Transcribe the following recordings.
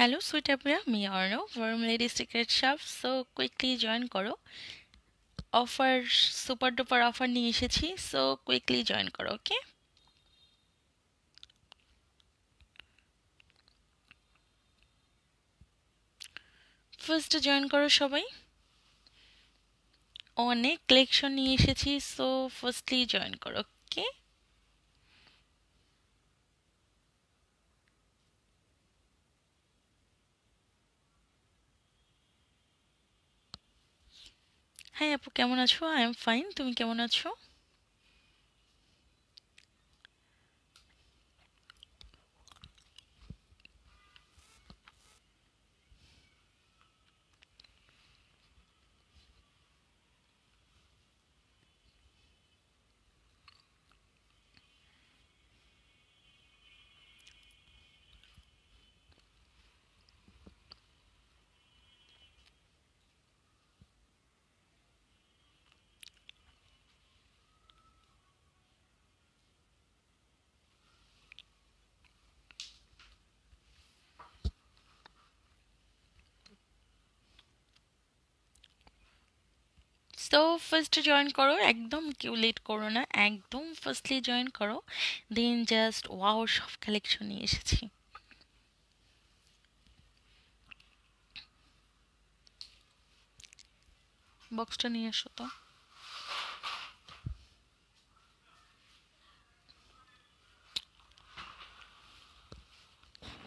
hello sweet আপুরা me Arnob from lady secret shop so quickly join করো offer super duper offer নিয়ে এসেছি so quickly join করো okay first join করো সবাই অনেক কালেকশন নিয়ে এসেছি সো ফার্স্টলি জয়েন করো ওকে হ্যাঁ আপু কেমন আছো আই এম ফাইন তুমি কেমন আছো সো ফার্স্ট জয়েন করো একদম কেউ লেট করো না একদম ফার্স্টলি জয়েন করো দেন জাস্ট ওয়াও সব কালেকশন নিয়ে এসেছি বক্সটা নিয়ে এসো তো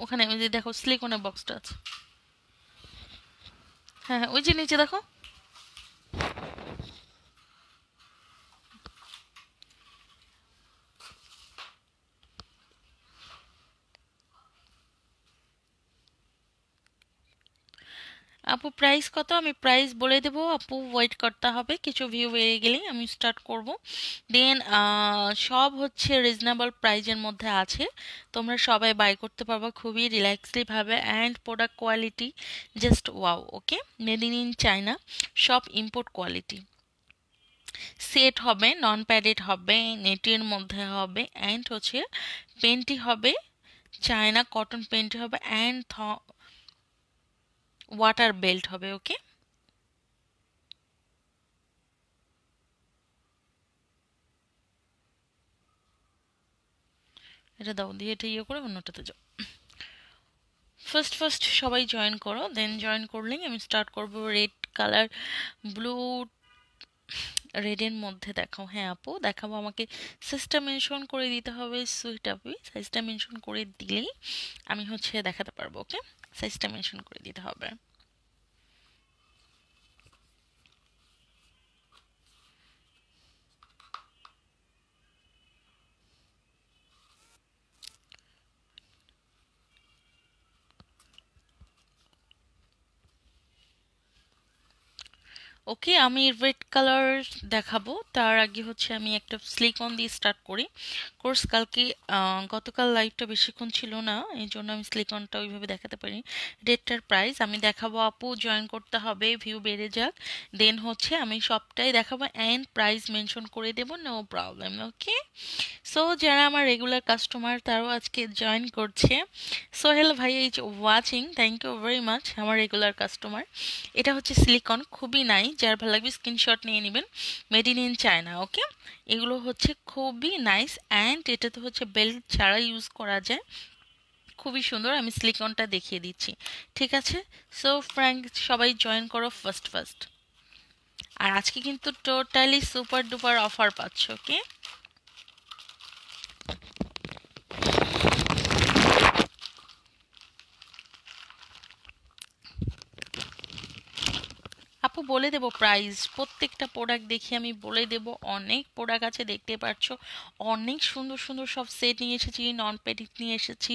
ওখানে ওই যে দেখো সিলিকনের বক্সটা আছে হ্যাঁ হ্যাঁ ওই যে নিচে দেখো আপু প্রাইস কত আমি প্রাইস বলে দেব আপু ওয়েট করতে হবে কিছু ভিউ বেড়ে গেলেই আমি স্টার্ট করব দেন সব হচ্ছে রিজনেবল প্রাইজের মধ্যে আছে তোমরা সবাই বাই করতে পারবো খুবই রিল্যাক্সলিভাবে and product quality just wow okay made in in China সব ইম্পোর্ট কোয়ালিটি সেট হবে নন প্যাডেড হবে নেটের মধ্যে হবে অ্যান্ড হচ্ছে পেন্টি হবে চায়না কটন পেন্টি হবে অ্যান্ড ওয়াটার বেল্ট হবে ওকে এটা দাও দিয়ে এটা ইয়ে করে অন্যটাতে যাও ফার্স্ট ফার্স্ট সবাই জয়েন করো দেন জয়েন করলেই আমি স্টার্ট করব রেড কালার ব্লু রেডের মধ্যে দেখাও হ্যাঁ আপু দেখাবো আমাকে সাইজটা মেনশন করে দিতে হবে সুইট আপি সাইজটা মেনশন করে দিলেই আমি হচ্ছে দেখাতে পারবো ওকে সাইজ ডাইমেনশন করে দিতে হবে ওকে আমি রেড কালার দেখাবো তার আগে হচ্ছে আমি একটা স্লিকন দিয়ে স্টার্ট করি কোর্স কালকে গতকাল লাইভটা বেশিক্ষণ ছিল না এই জন্য আমি স্লিকনটা ওইভাবে দেখাতে পারি রেডটার প্রাইস আমি দেখাবো আপু জয়েন করতে হবে ভিউ বেড়ে যাক দেন হচ্ছে আমি সবটাই দেখাবো অ্যান্ড প্রাইস মেনশন করে দেব নো প্রবলেম ওকে সো যারা আমার রেগুলার কাস্টমার তারাও আজকে জয়েন করছে সোহেল ভাই is watching thank you very much আমার রেগুলার কাস্টমার এটা হচ্ছে সিলিকন খুবই নাই যার ভালো লাগবে স্ক্রিনশট নিয়ে নেবেন made in in China okay এগুলো হচ্ছে খুবই নাইস অ্যান্ড এটা তো হচ্ছে বেল্ট ছাড়া ইউজ করা যায় খুবই সুন্দর আমি স্লিকনটা দেখিয়ে দিচ্ছি ঠিক আছে সো ফ্র্যাঙ্ক সবাই জয়েন করো ফার্স্ট ফার্স্ট আর আজকে কিন্তু টোটালি সুপার ডুপার অফার পাচ্ছ ওকে আপু বলে দেব প্রাইস প্রত্যেকটা প্রোডাক্ট দেখি আমি বলে দেব অনেক প্রোডাক্ট আছে দেখতে পাচ্ছ অনেক সুন্দর সুন্দর সব সেট নিয়ে এসেছি নন পেডিক নিয়ে এসেছি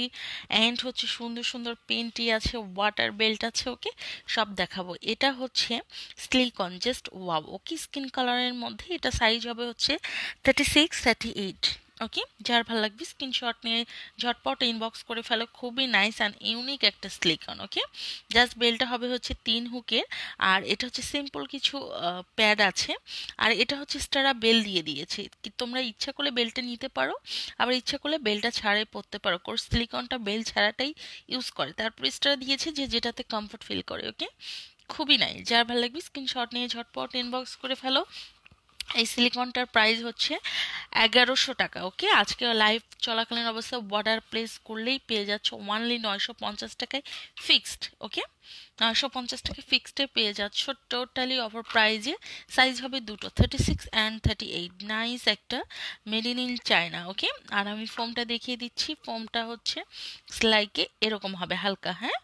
অ্যান্ড হচ্ছে সুন্দর সুন্দর পেন্টি আছে ওয়াটার বেল্ট আছে ওকে সব দেখাবো এটা হচ্ছে silicone just wow okay skin কালারের মধ্যে এটা সাইজ হবে হচ্ছে thirty six thirty eight okay যার ভালো লাগবে স্ক্রিনশট নিয়ে ঝটপট ইনবক্স করে ফেলো খুবই নাইস অ্যান্ড ইউনিক একটা স্লিকন ওকে জাস্ট বেলটা হবে হচ্ছে তিন হুকের আর এটা হচ্ছে সিম্পল কিছু প্যাড আছে আর এটা হচ্ছে স্টারা বেল দিয়ে দিয়েছে তোমরা ইচ্ছা করলে বেলটা নিতে পারো আবার ইচ্ছা করলে বেলটা ছাড়াই পরতে পারো কোর্স স্লিকনটা বেল ছাড়াটাই ইউজ করে তারপর স্টারা দিয়েছে যে যেটাতে কমফোর্ট ফিল করে ওকে খুবই নাই যার ভালো লাগবে স্ক্রিনশট নিয়ে ঝটপট ইনবক্স করে ফেলো এই সিলিকনটার প্রাইস হচ্ছে এগারোশো টাকা ওকে আজকে লাইভ চলাকালীন অবস্থা বর্ডার প্লেস করলেই পেয়ে যাচ্ছ ওয়ানলি নয়শো পঞ্চাশ টাকায় ফিক্সড ওকে নয়শো পঞ্চাশ টাকায় ফিক্সডে পেয়ে যাচ্ছ টোটালি অফার প্রাইজে সাইজ হবে দুটো thirty six and thirty eight nice একটা মেড ইন চায়না ওকে আর আমি ফোমটা দেখিয়ে দিচ্ছি ফোমটা হচ্ছে সেলাইকে এরকম হবে হালকা হ্যাঁ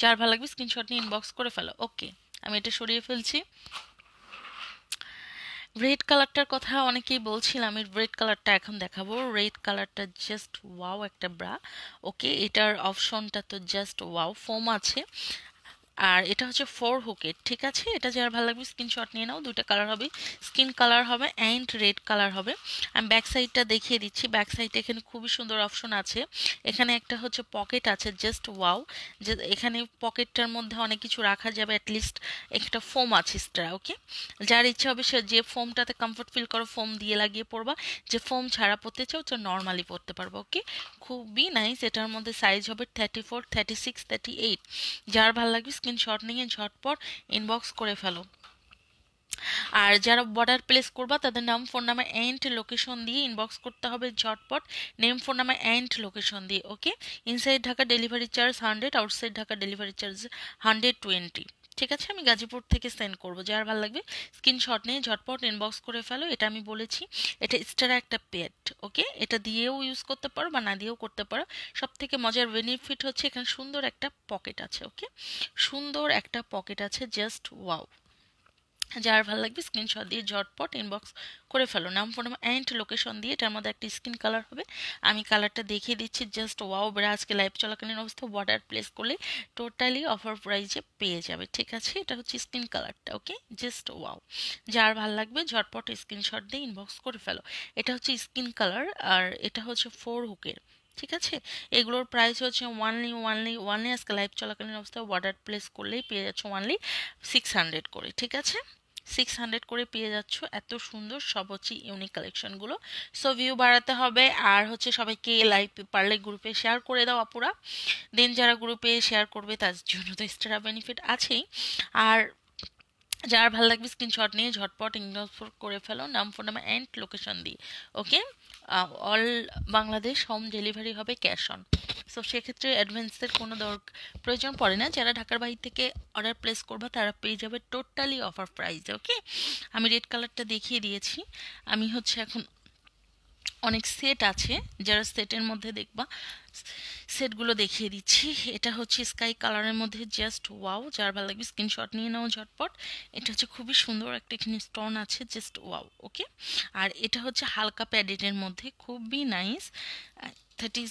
যার ভালো লাগবে স্ক্রিনশট নিয়ে ইনবক্স করে ফেলো ওকে আমি এটা সরিয়ে ফেলছি রেড কালারটার কথা অনেকেই বলছিল আমি রেড কালারটা এখন দেখাবো রেড কালারটা জাস্ট ওয়াও একটা ব্রা ওকে এটার অপশনটা তো জাস্ট ওয়াও ফোম আছে আর এটা হচ্ছে ফোর হুকের ঠিক আছে এটা যার ভালো লাগবে স্ক্রিনশট নিয়ে নাও দুইটা কালার হবে স্কিন কালার হবে অ্যান্ড রেড কালার হবে আমি ব্যাক সাইডটা দেখিয়ে দিচ্ছি ব্যাক সাইডটা এখানে খুবই সুন্দর অপশন আছে এখানে একটা হচ্ছে পকেট আছে জাস্ট ওয়াও যে এখানে পকেটটার মধ্যে অনেক কিছু রাখা যাবে অ্যাটলিস্ট একটা ফোম আছে স্টার ওকে যার ইচ্ছা হবে সে যে ফোমটাতে কমফর্ট ফিল করো ফোম দিয়ে লাগিয়ে পরবা যে ফোম ছাড়া পরতে চাও তো নর্মালি পরতে পারবো ওকে খুবই নাইস এটার মধ্যে সাইজ হবে thirty four thirty six thirty eight যার ভালো লাগবে স্ক্রিনশট নিয়ে ঝটপট ইনবক্স করে ফেলো আর যারা বর্ডার প্লেস করবা তাদের নাম ফোন নামে অ্যান্ড লোকেশন দিয়ে ইনবক্স করতে হবে ঝটপট নেম ফোন নামে অ্যান্ড লোকেশন দিয়ে okay inside Dhaka delivery charge hundred outside Dhaka delivery charge hundred twenty ঠিক আছে আমি গাজীপুর থেকে সেন্ড করবো যার ভালো লাগবে স্ক্রিনশট নিয়ে ঝটপট ইনবক্স করে ফেলো এটা আমি বলেছি এটা স্টার একটা পেট ওকে এটা দিয়েও ইউজ করতে পারো বা না দিয়েও করতে পারো সব থেকে মজার বেনিফিট হচ্ছে এখানে সুন্দর একটা পকেট আছে ওকে সুন্দর একটা পকেট আছে জাস্ট ওয়াও যার ভালো লাগবে স্ক্রিনশট দিয়ে ঝটপট ইনবক্স করে ফেলো নাম ফোন অ্যান্ড লোকেশন দিয়ে এটার মধ্যে একটা স্কিন কালার হবে আমি কালারটা দেখিয়ে দিচ্ছি জাস্ট ওয়াও বেড়া আজকে লাইভ চলাকালীন অবস্থা ওয়াটার প্লেস করলে টোটালি অফার প্রাইজে পেয়ে যাবে ঠিক আছে এটা হচ্ছে স্কিন কালারটা ওকে জাস্ট ওয়াও যার ভালো লাগবে ঝটপট স্ক্রিনশট দিয়ে ইনবক্স করে ফেলো এটা হচ্ছে স্কিন কালার আর এটা হচ্ছে ফোর হুকের ঠিক আছে এগুলোর প্রাইস হচ্ছে ওয়ানলি ওয়ানলি ওয়ানলি আজকে লাইভ চলাকালীন অবস্থায় অর্ডার প্লেস করলেই পেয়ে যাচ্ছে ওয়ানলি সিক্স হান্ড্রেড করে ঠিক আছে সিক্স হান্ড্রেড করে পেয়ে যাচ্ছ এত সুন্দর সব হচ্ছে ইউনিক কালেকশনগুলো সো ভিউ বাড়াতে হবে আর হচ্ছে সবাইকে লাইভ পারলে গ্রুপে শেয়ার করে দাও আপুরা দেন যারা গ্রুপে শেয়ার করবে তার জন্য তো এক্সট্রা বেনিফিট আছেই আর যার ভালো লাগবে স্ক্রিনশট নিয়ে ঝটপট ইনফর করে ফেলো নাম ফোন নাম্বার অ্যান্ড লোকেশন দিয়ে okay all Bangladesh home delivery হবে ক্যাশ অন সো সেক্ষেত্রে অ্যাডভান্সের কোনো দর প্রয়োজন পড়ে না যারা ঢাকার বাইরে থেকে অর্ডার প্লেস করবে তারা পেয়ে যাবে টোটালি অফার প্রাইস ওকে আমি রেড কালারটা দেখিয়ে দিয়েছি আমি হচ্ছে এখন অনেক সেট আছে যারা সেটের মধ্যে দেখবা সেটগুলো দেখিয়ে দিচ্ছি এটা হচ্ছে স্কাই কালারের মধ্যে জাস্ট ওয়াও যার ভালো লাগবে স্ক্রিনশট নিয়ে নাও ঝটপট এটা হচ্ছে খুবই সুন্দর একটা এখানে স্টোন আছে জাস্ট ওয়াও ওকে আর এটা হচ্ছে হালকা প্যাডেটের মধ্যে খুবই নাইস থার্টি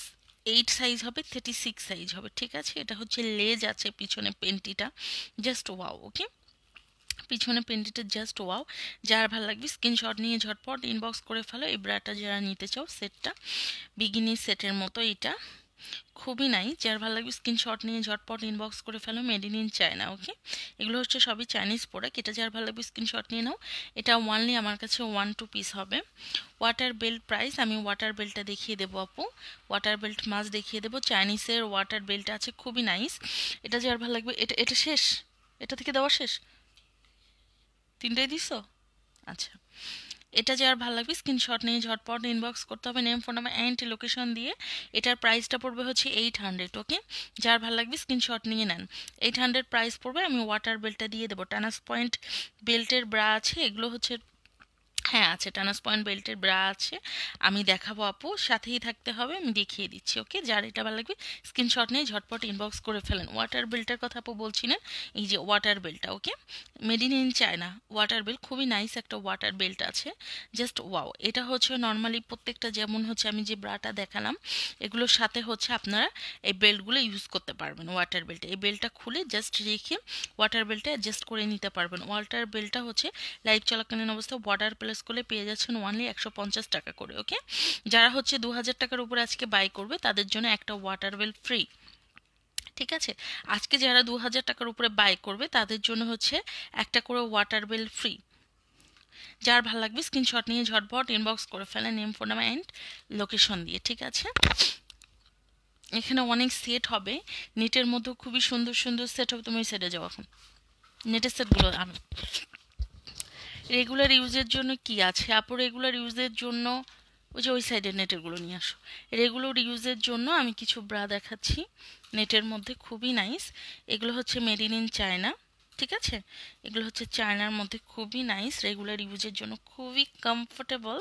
এইট সাইজ হবে থার্টি সিক্স সাইজ হবে ঠিক আছে এটা হচ্ছে লেজ আছে পিছনে পেন্টিটা জাস্ট ওয়াও ওকে পিছনে পেন্টিটা জাস্ট ওয়াও যার ভালো লাগবে স্ক্রিনশট নিয়ে ঝটপট ইনবক্স করে ফেলো এই ব্রাটা যারা নিতে চাও সেটটা বিগিনি সেটের মতো এটা খুবই নাই যার ভালো লাগবে স্ক্রিনশট নিয়ে ঝটপট ইনবক্স করে ফেলো made in in China okay এগুলো হচ্ছে সবই চাইনিজ প্রোডাক্ট এটা যার ভালো লাগবে স্ক্রিনশট নিয়ে নাও এটা ওয়ানলি আমার কাছে ওয়ান টু পিস হবে ওয়াটার বেল্ট প্রাইস আমি ওয়াটার বেল্টটা দেখিয়ে দেবো আপু ওয়াটার বেল্ট মাছ দেখিয়ে দেবো চাইনিজের ওয়াটার বেল্ট আছে খুবই নাইস এটা যার ভালো লাগবে এটা এটা শেষ এটা থেকে দেওয়া শেষ তিনটাই দিস আচ্ছা এটা যে আর ভালো লাগবে স্ক্রিনশট নিয়ে ঝটপট ইনবক্স করতে হবে name phone number and location দিয়ে এটার প্রাইসটা পড়বে হচ্ছে এইট হান্ড্রেড ওকে যার ভালো লাগবে স্ক্রিনশট নিয়ে নেন এইট হান্ড্রেড প্রাইস পড়বে আমি ওয়াটার বেল্টটা দিয়ে দেবো টানাস পয়েন্ট বেল্টের ব্রা আছে এগুলো হচ্ছে হ্যাঁ আছে টানাস পয়েন্ট বেল্টের ব্রা আছে আমি দেখাবো আপু সাথেই থাকতে হবে আমি দেখিয়ে দিচ্ছি ওকে যার এটা ভালো লাগবে স্ক্রিনশট নিয়ে ঝটপট ইনবক্স করে ফেলেন ওয়াটার বেল্টের কথা আপু বলছিলেন এই যে ওয়াটার বেল্টটা okay made in in China water belt খুবই নাইস একটা ওয়াটার বেল্ট আছে জাস্ট ওয়াও এটা হচ্ছে নর্মালি প্রত্যেকটা যেমন হচ্ছে আমি যে ব্রাটা দেখালাম এগুলোর সাথে হচ্ছে আপনারা এই বেল্টগুলো ইউজ করতে পারবেন ওয়াটার বেল্ট এই বেল্টটা খুলে জাস্ট রেখে ওয়াটার বেল্টটা অ্যাডজাস্ট করে নিতে পারবেন ওয়াটার বেল্টটা হচ্ছে লাইফ চলাকালীন অবস্থা ওয়াটার প্লাস প্রেস করলে পেয়ে যাচ্ছেন ওয়ানলি একশো পঞ্চাশ টাকা করে ওকে যারা হচ্ছে দু হাজার টাকার উপরে আজকে বাই করবে তাদের জন্য একটা ওয়াটার ওয়েল ফ্রি ঠিক আছে আজকে যারা দু হাজার টাকার উপরে বাই করবে তাদের জন্য হচ্ছে একটা করে ওয়াটার বেল ফ্রি যার ভালো লাগবে স্ক্রিনশট নিয়ে ঝটপট ইনবক্স করে ফেলেন name phone number and location দিয়ে ঠিক আছে এখানে অনেক সেট হবে নেটের মধ্যে খুবই সুন্দর সুন্দর সেট হবে তুমি সেটে যাও এখন নেটের সেটগুলো আমি রেগুলার ইউজের জন্য কি আছে আপু রেগুলার ইউজের জন্য ওই যে ওই সাইডের নেটেরগুলো নিয়ে আসো রেগুলার ইউজের জন্য আমি কিছু ব্রা দেখাচ্ছি নেটের মধ্যে খুবই নাইস এগুলো হচ্ছে মেড ইন ইন চায়না ঠিক আছে এগুলো হচ্ছে চায়নার মধ্যে খুবই নাইস রেগুলার ইউজের জন্য খুবই কমফোর্টেবল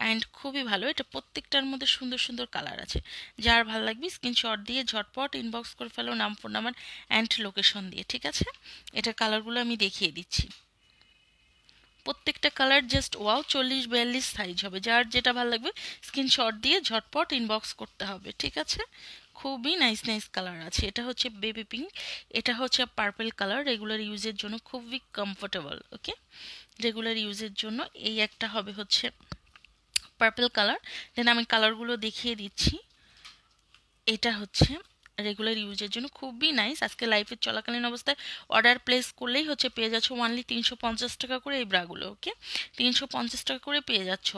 অ্যান্ড খুবই ভালো এটা প্রত্যেকটার মধ্যে সুন্দর সুন্দর কালার আছে যার ভালো লাগবে স্ক্রিনশট দিয়ে ঝটপট ইনবক্স করে ফেলো নাম ফোন নাম্বার অ্যান্ড লোকেশন দিয়ে ঠিক আছে এটা কালারগুলো আমি দেখিয়ে দিচ্ছি প্রত্যেকটা কালার জাস্ট ওয়াও চল্লিশ বিয়াল্লিশ সাইজ হবে যার যেটা ভালো লাগবে স্ক্রিনশট দিয়ে ঝটপট ইনবক্স করতে হবে ঠিক আছে খুবই নাইস নাইস কালার আছে এটা হচ্ছে বেবি পিঙ্ক এটা হচ্ছে পার্পেল কালার রেগুলার ইউজের জন্য খুবই কমফোর্টেবল ওকে রেগুলার ইউজের জন্য এই একটা হবে হচ্ছে পার্পেল কালার দেন আমি কালারগুলো দেখিয়ে দিচ্ছি এটা হচ্ছে রেগুলার ইউজের জন্য খুবই নাইস আজকে লাইফের চলাকালীন অবস্থায় অর্ডার প্লেস করলেই হচ্ছে পেয়ে যাচ্ছ ওয়ানলি তিনশো পঞ্চাশ টাকা করে এই ব্রাগুলো ওকে তিনশো পঞ্চাশ টাকা করে পেয়ে যাচ্ছ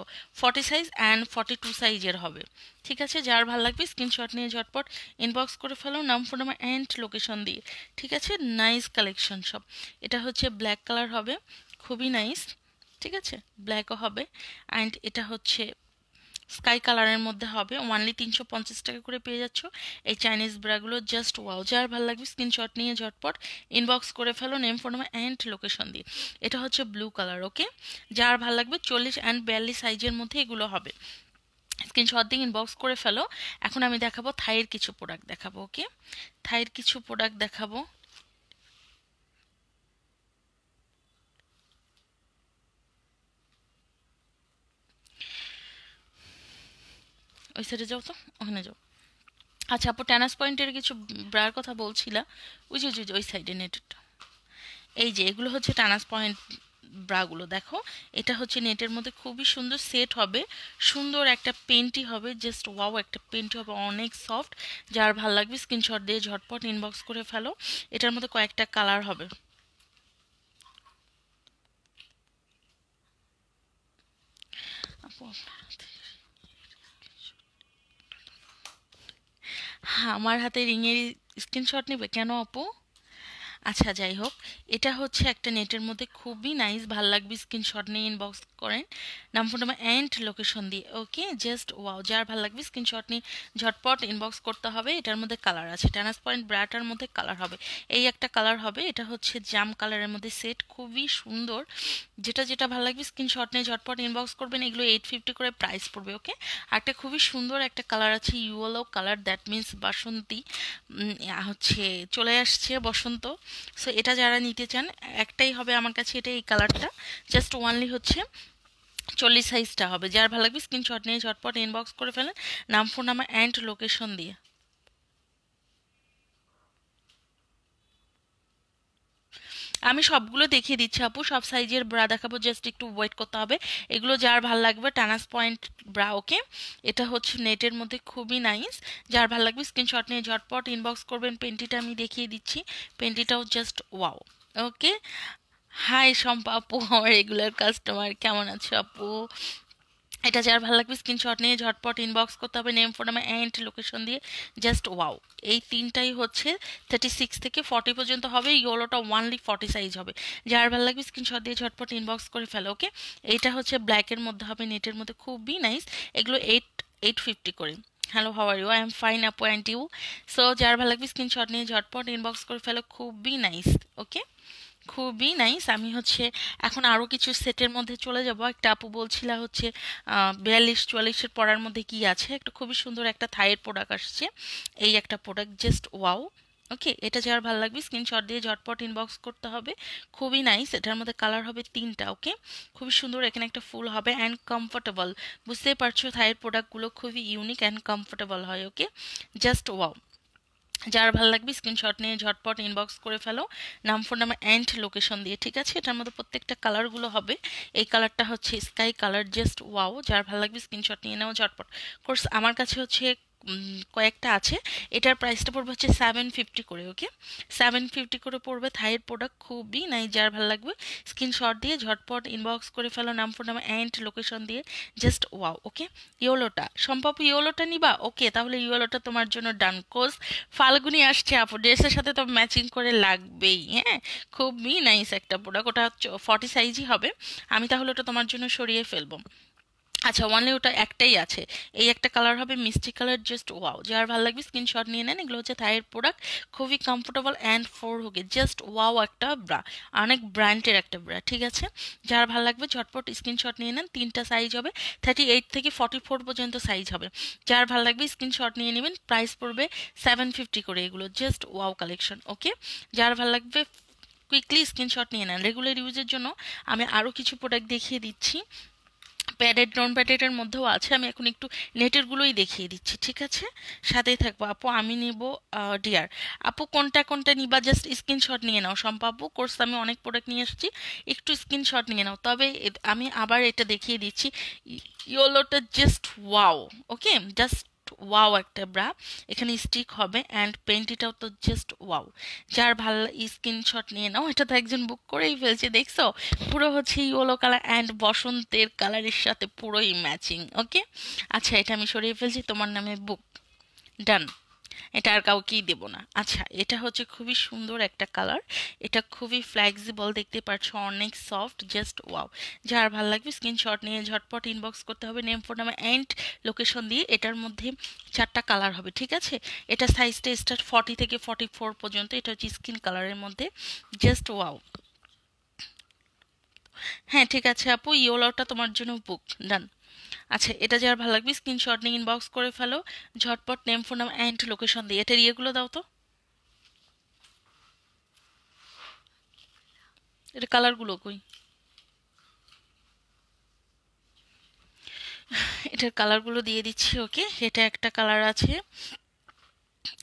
forty size and forty two সাইজের হবে ঠিক আছে যার ভালো লাগবে স্ক্রিনশট নিয়ে ঝটপট ইনবক্স করে ফেলো নাম ফোন নাম্বার অ্যান্ড লোকেশন দিয়ে ঠিক আছে নাইস কালেকশন সব এটা হচ্ছে ব্ল্যাক কালার হবে খুবই নাইস ঠিক আছে ব্ল্যাকও হবে অ্যান্ড এটা হচ্ছে স্কাই কালারের মধ্যে হবে ওয়ানলি তিনশো পঞ্চাশ টাকা করে পেয়ে যাচ্ছ এই চাইনিজ ব্রাগুলো জাস্ট ওয়াও যার ভালো লাগবে স্ক্রিনশট নিয়ে ঝটপট ইনবক্স করে ফেলো name phone number and location দিয়ে এটা হচ্ছে ব্লু কালার ওকে যার ভালো লাগবে চল্লিশ অ্যান্ড বিয়াল্লিশ সাইজের মধ্যে এগুলো হবে স্ক্রিনশট দিয়ে ইনবক্স করে ফেলো এখন আমি দেখাবো থাইয়ের কিছু প্রোডাক্ট দেখাবো ওকে থাইয়ের কিছু প্রোডাক্ট দেখাবো ওই সাইডে যাও তো ওখানে যাও আচ্ছা আপু ট্যানাস পয়েন্টের কিছু ব্রার কথা বলছিলা ওই যে ওই সাইডে নেটেরটা এই যে এগুলো হচ্ছে টানাস পয়েন্ট ব্রাগুলো দেখো এটা হচ্ছে নেটের মধ্যে খুবই সুন্দর সেট হবে সুন্দর একটা পেন্টি হবে জাস্ট ওয়াও একটা পেন্টি হবে অনেক সফট যার ভাল লাগবে স্ক্রিনশট দিয়ে ঝটপট ইনবক্স করে ফেলো এটার মধ্যে কয়েকটা কালার হবে আপু হ্যাঁ, আমার হাতে রিংয়ের স্ক্রিনশট নেবে কেন আপু আচ্ছা যাই হোক এটা হচ্ছে একটা নেটের মধ্যে খুবই নাইস ভাল লাগবে স্ক্রিনশট নিয়ে ইনবক্স করেন নাম ফোন নাম্বার অ্যান্ড লোকেশন দিয়ে ওকে জাস্ট ওয়াও যার ভালো লাগবে স্ক্রিনশট নিয়ে ঝটপট ইনবক্স করতে হবে এটার মধ্যে কালার আছে ট্যানাস পয়েন্ট ব্রাটার মধ্যে কালার হবে এই একটা কালার হবে এটা হচ্ছে জাম কালারের মধ্যে সেট খুবই সুন্দর যেটা যেটা ভালো লাগবে স্ক্রিনশট নিয়ে ঝটপট ইনবক্স করবেন এগুলো এইট ফিফটি করে প্রাইস পড়বে ওকে একটা খুবই সুন্দর একটা কালার আছে ইউলো কালার দ্যাট মিন্স বাসন্তী হচ্ছে চলে আসছে বসন্ত সো এটা যারা নিতে চান একটাই হবে আমার কাছে এটা এই কালারটা জাস্ট ওয়ানলি হচ্ছে চল্লিশ সাইজটা হবে যার ভালো লাগবে স্ক্রিনশট নিয়ে ঝটপট ইনবক্স করে ফেলেন নাম ফোন নাম্বার অ্যান্ড লোকেশন দিয়ে আমি সবগুলো দেখিয়ে দিচ্ছি আপু সব সাইজের ব্রা দেখাবো জাস্ট একটু ওয়েট করতে হবে এগুলো যার ভাল লাগবে টানাস পয়েন্ট ব্রা ওকে এটা হচ্ছে নেটের মধ্যে খুবই নাইস যার ভাল লাগবে স্ক্রিনশট নিয়ে ঝটপট ইনবক্স করবেন পেন্টিটা আমি দেখিয়ে দিচ্ছি পেন্টিটাও just wow okay hi Shampa আপু আমার রেগুলার কাস্টমার কেমন আছো আপু এটা যার ভালো লাগবে স্ক্রিনশট নিয়ে ঝটপট ইনবক্স করতে হবে name phone number and location দিয়ে জাস্ট ওয়াও এই তিনটাই হচ্ছে থার্টি সিক্স থেকে ফর্টি পর্যন্ত হবে ইয়োলোটা ওয়ানলি ফর্টি সাইজ হবে যার ভালো লাগবে স্ক্রিনশট দিয়ে ঝটপট ইনবক্স করে ফেলো ওকে এইটা হচ্ছে ব্ল্যাকের মধ্যে হবে নেটের মধ্যে খুবই নাইস এগুলো এইট এইট ফিফটি করে hello how are you I am fine আপু অ্যান্ড ইউ সো যার ভালো লাগবে স্ক্রিনশট নিয়ে ঝটপট ইনবক্স করে ফেলো খুবই নাইস ওকে খুবই নাইস আমি হচ্ছে এখন আরও কিছু সেটের মধ্যে চলে যাব একটা আপু বলছিল হচ্ছে বিয়াল্লিশ চুয়াল্লিশের পড়ার মধ্যে কি আছে একটা খুবই সুন্দর একটা থাইয়ের প্রোডাক্ট আসছে এই একটা প্রোডাক্ট জাস্ট ওয়াও ওকে এটা যার ভালো লাগবে স্ক্রিনশট দিয়ে ঝটপট ইনবক্স করতে হবে খুবই নাইস এটার মধ্যে কালার হবে তিনটা ওকে খুবই সুন্দর এখানে একটা ফুল হবে অ্যান্ড কমফোর্টেবল বুঝতেই পারছো থাইয়ের প্রোডাক্টগুলো খুবই ইউনিক অ্যান্ড কমফোর্টেবল হয় ওকে জাস্ট ওয়াও যার ভালো লাগবে স্ক্রিনশট নিয়ে ঝটপট ইনবক্স করে ফেলো নাম ফোন নাম্বার অ্যান্ড লোকেশন দিয়ে ঠিক আছে এটার মধ্যে প্রত্যেকটা কালারগুলো হবে এই কালারটা হচ্ছে স্কাই কালার জাস্ট ওয়াও যার ভালো লাগবে স্ক্রিনশট নিয়ে নাও ঝটপট কোর্স আমার কাছে হচ্ছে কয়েকটা আছে এটার প্রাইসটা পড়বে হচ্ছে সেভেন ফিফটি করে ওকে সেভেন ফিফটি করে পড়বে থাইয়ের প্রোডাক্ট খুবই নাই যার ভালো লাগবে স্ক্রিনশট দিয়ে ঝটপট ইনবক্স করে ফেলো নাম ফোন নাম অ্যান্ড লোকেশন দিয়ে জাস্ট ওয়াও ওকে ইয়োলোটা সম্ভব ইয়োলোটা নিবা ওকে তাহলে ইয়োলোটা তোমার জন্য ডান কোস ফাল্গুনি আসছে আপু ড্রেসের সাথে তো ম্যাচিং করে লাগবেই হ্যাঁ খুবই নাইস একটা প্রোডাক্ট ওটা হচ্ছে ফর্টি সাইজই হবে আমি তাহলে ওটা তোমার জন্য সরিয়ে ফেলবো আচ্ছা ওয়ানলি ওটা একটাই আছে এই একটা কালার হবে মিষ্টি কালার জাস্ট ওয়াও যার ভালো লাগবে স্ক্রিনশট নিয়ে নেন এগুলো হচ্ছে থাইয়ের প্রোডাক্ট খুবই কমফোর্টেবল অ্যান্ড ফোর হোকে জাস্ট ওয়াও একটা ব্রা অনেক ব্র্যান্ডের একটা ব্রা ঠিক আছে যার ভালো লাগবে ঝটপট স্ক্রিনশট নিয়ে নেন তিনটা সাইজ হবে থার্টি এইট থেকে ফর্টি ফোর পর্যন্ত সাইজ হবে যার ভালো লাগবে স্ক্রিনশট নিয়ে নেবেন প্রাইস পড়বে সেভেন ফিফটি করে এগুলো জাস্ট ওয়াও কালেকশন ওকে যার ভালো লাগবে কুইকলি স্ক্রিনশট নিয়ে নেন রেগুলার ইউজের জন্য আমি আরও কিছু প্রোডাক্ট দেখিয়ে দিচ্ছি প্যাডেড নন প্যাডেডের মধ্যেও আছে আমি এখন একটু নেটেরগুলোই দেখিয়ে দিচ্ছি ঠিক আছে সাথেই থাকবো আপু আমি নিব ডিয়ার আপু কোনটা কোনটা নিবা জাস্ট স্ক্রিনশট নিয়ে নাও শম্পা কোর্স আমি অনেক প্রোডাক্ট নিয়ে এসেছি একটু স্ক্রিনশট নিয়ে নাও তবে আমি আবার এটা দেখিয়ে দিচ্ছি ইয়োলোটা just wow okay just wow একটা ব্রা এখানে স্টিক হবে অ্যান্ড পেন্টিটাও তো জাস্ট ওয়াও যার ভালো স্ক্রিনশট নিয়ে নাও এটা তো একজন বুক করেই ফেলছে দেখছো পুরো হচ্ছে ইয়েলো কালার অ্যান্ড বসন্তের কালারের সাথে পুরোই ম্যাচিং ওকে আচ্ছা এটা আমি সরিয়ে ফেলছি তোমার নামে বুক ডান এটা আর কাউকেই দেব না আচ্ছা এটা হচ্ছে খুবই সুন্দর একটা কালার এটা খুবই ফ্লেক্সিবল দেখতে পাচ্ছ অনেক সফট জাস্ট ওয়াও যার ভালো লাগবে স্ক্রিনশট নিয়ে ঝটপট ইনবক্স করতে হবে নেম ফোন নামে অ্যান্ড লোকেশন দিয়ে এটার মধ্যে চারটা কালার হবে ঠিক আছে এটা সাইজটা স্টার্ট ফর্টি থেকে ফর্টি ফোর পর্যন্ত এটা হচ্ছে স্কিন কালারের মধ্যে জাস্ট ওয়াও হ্যাঁ ঠিক আছে আপু ইয়োলোটা তোমার জন্য বুক ডান আচ্ছা এটা যার ভালো লাগবে স্ক্রিনশট নিয়ে ইনবক্স করে ফেলো ঝটপট নেম ফোন নাম অ্যান্ড লোকেশন দিয়ে এটার ইয়েগুলো দাও তো এটা কালারগুলো কই এটার কালারগুলো দিয়ে দিচ্ছি ওকে এটা একটা কালার আছে